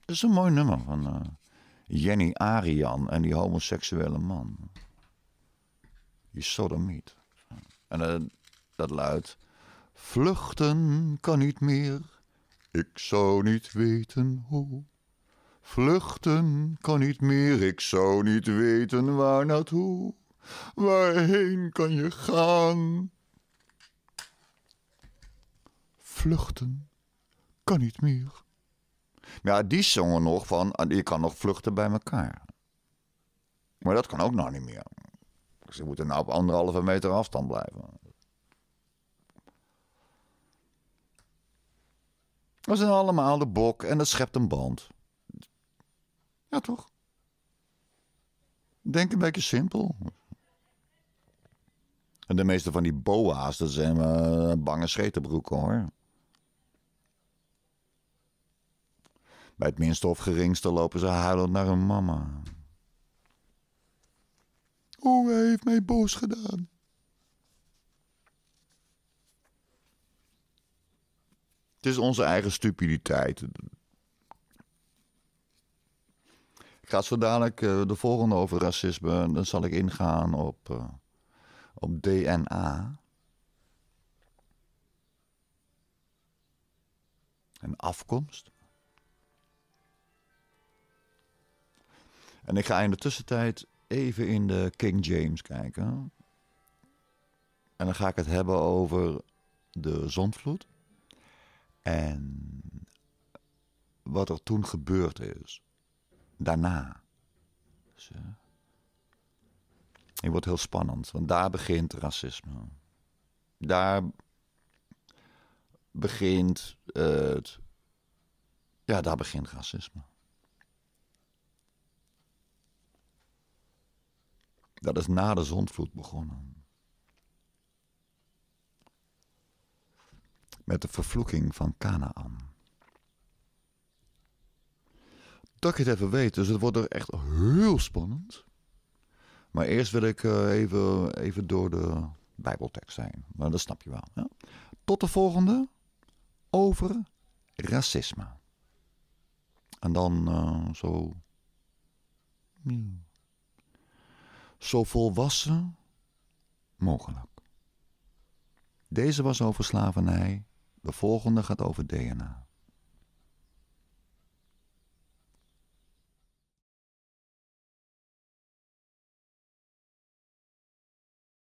Dat is een mooi nummer van eh, Jenny Arian en die homoseksuele man. Die sodomiet. En uh, dat luidt... Vluchten kan niet meer, ik zou niet weten hoe. Vluchten kan niet meer, ik zou niet weten waar naartoe. Waarheen kan je gaan? Vluchten kan niet meer. Ja, die zongen nog van, ah, je kan nog vluchten bij elkaar. Maar dat kan ook nog niet meer. Ze moeten nou op anderhalve meter afstand blijven. We zijn allemaal de bok en dat schept een band. Ja, toch? Denk een beetje simpel. En de meeste van die boa's, dat zijn uh, bange schetenbroeken hoor. Bij het minste of geringste lopen ze huilend naar hun mama. Oh, hij heeft mij boos gedaan. Het is onze eigen stupiditeit. Ik ga zo dadelijk eh, de volgende over racisme. Dan zal ik ingaan op, eh, op DNA. En afkomst. En ik ga in de tussentijd even in de King James kijken. En dan ga ik het hebben over de zondvloed. En wat er toen gebeurd is. Daarna. het wordt heel spannend, want daar begint racisme. Daar begint het. Ja, daar begint racisme. Dat is na de zondvloed begonnen. Met de vervloeking van Canaan. Dat je het even weet, dus het wordt er echt heel spannend. Maar eerst wil ik eh, even, even door de Bijbeltekst zijn. Maar dat snap je wel. Tot de volgende over racisme. En dan eh, zo. Hmm zo volwassen mogelijk. Deze was over slavernij, de volgende gaat over DNA.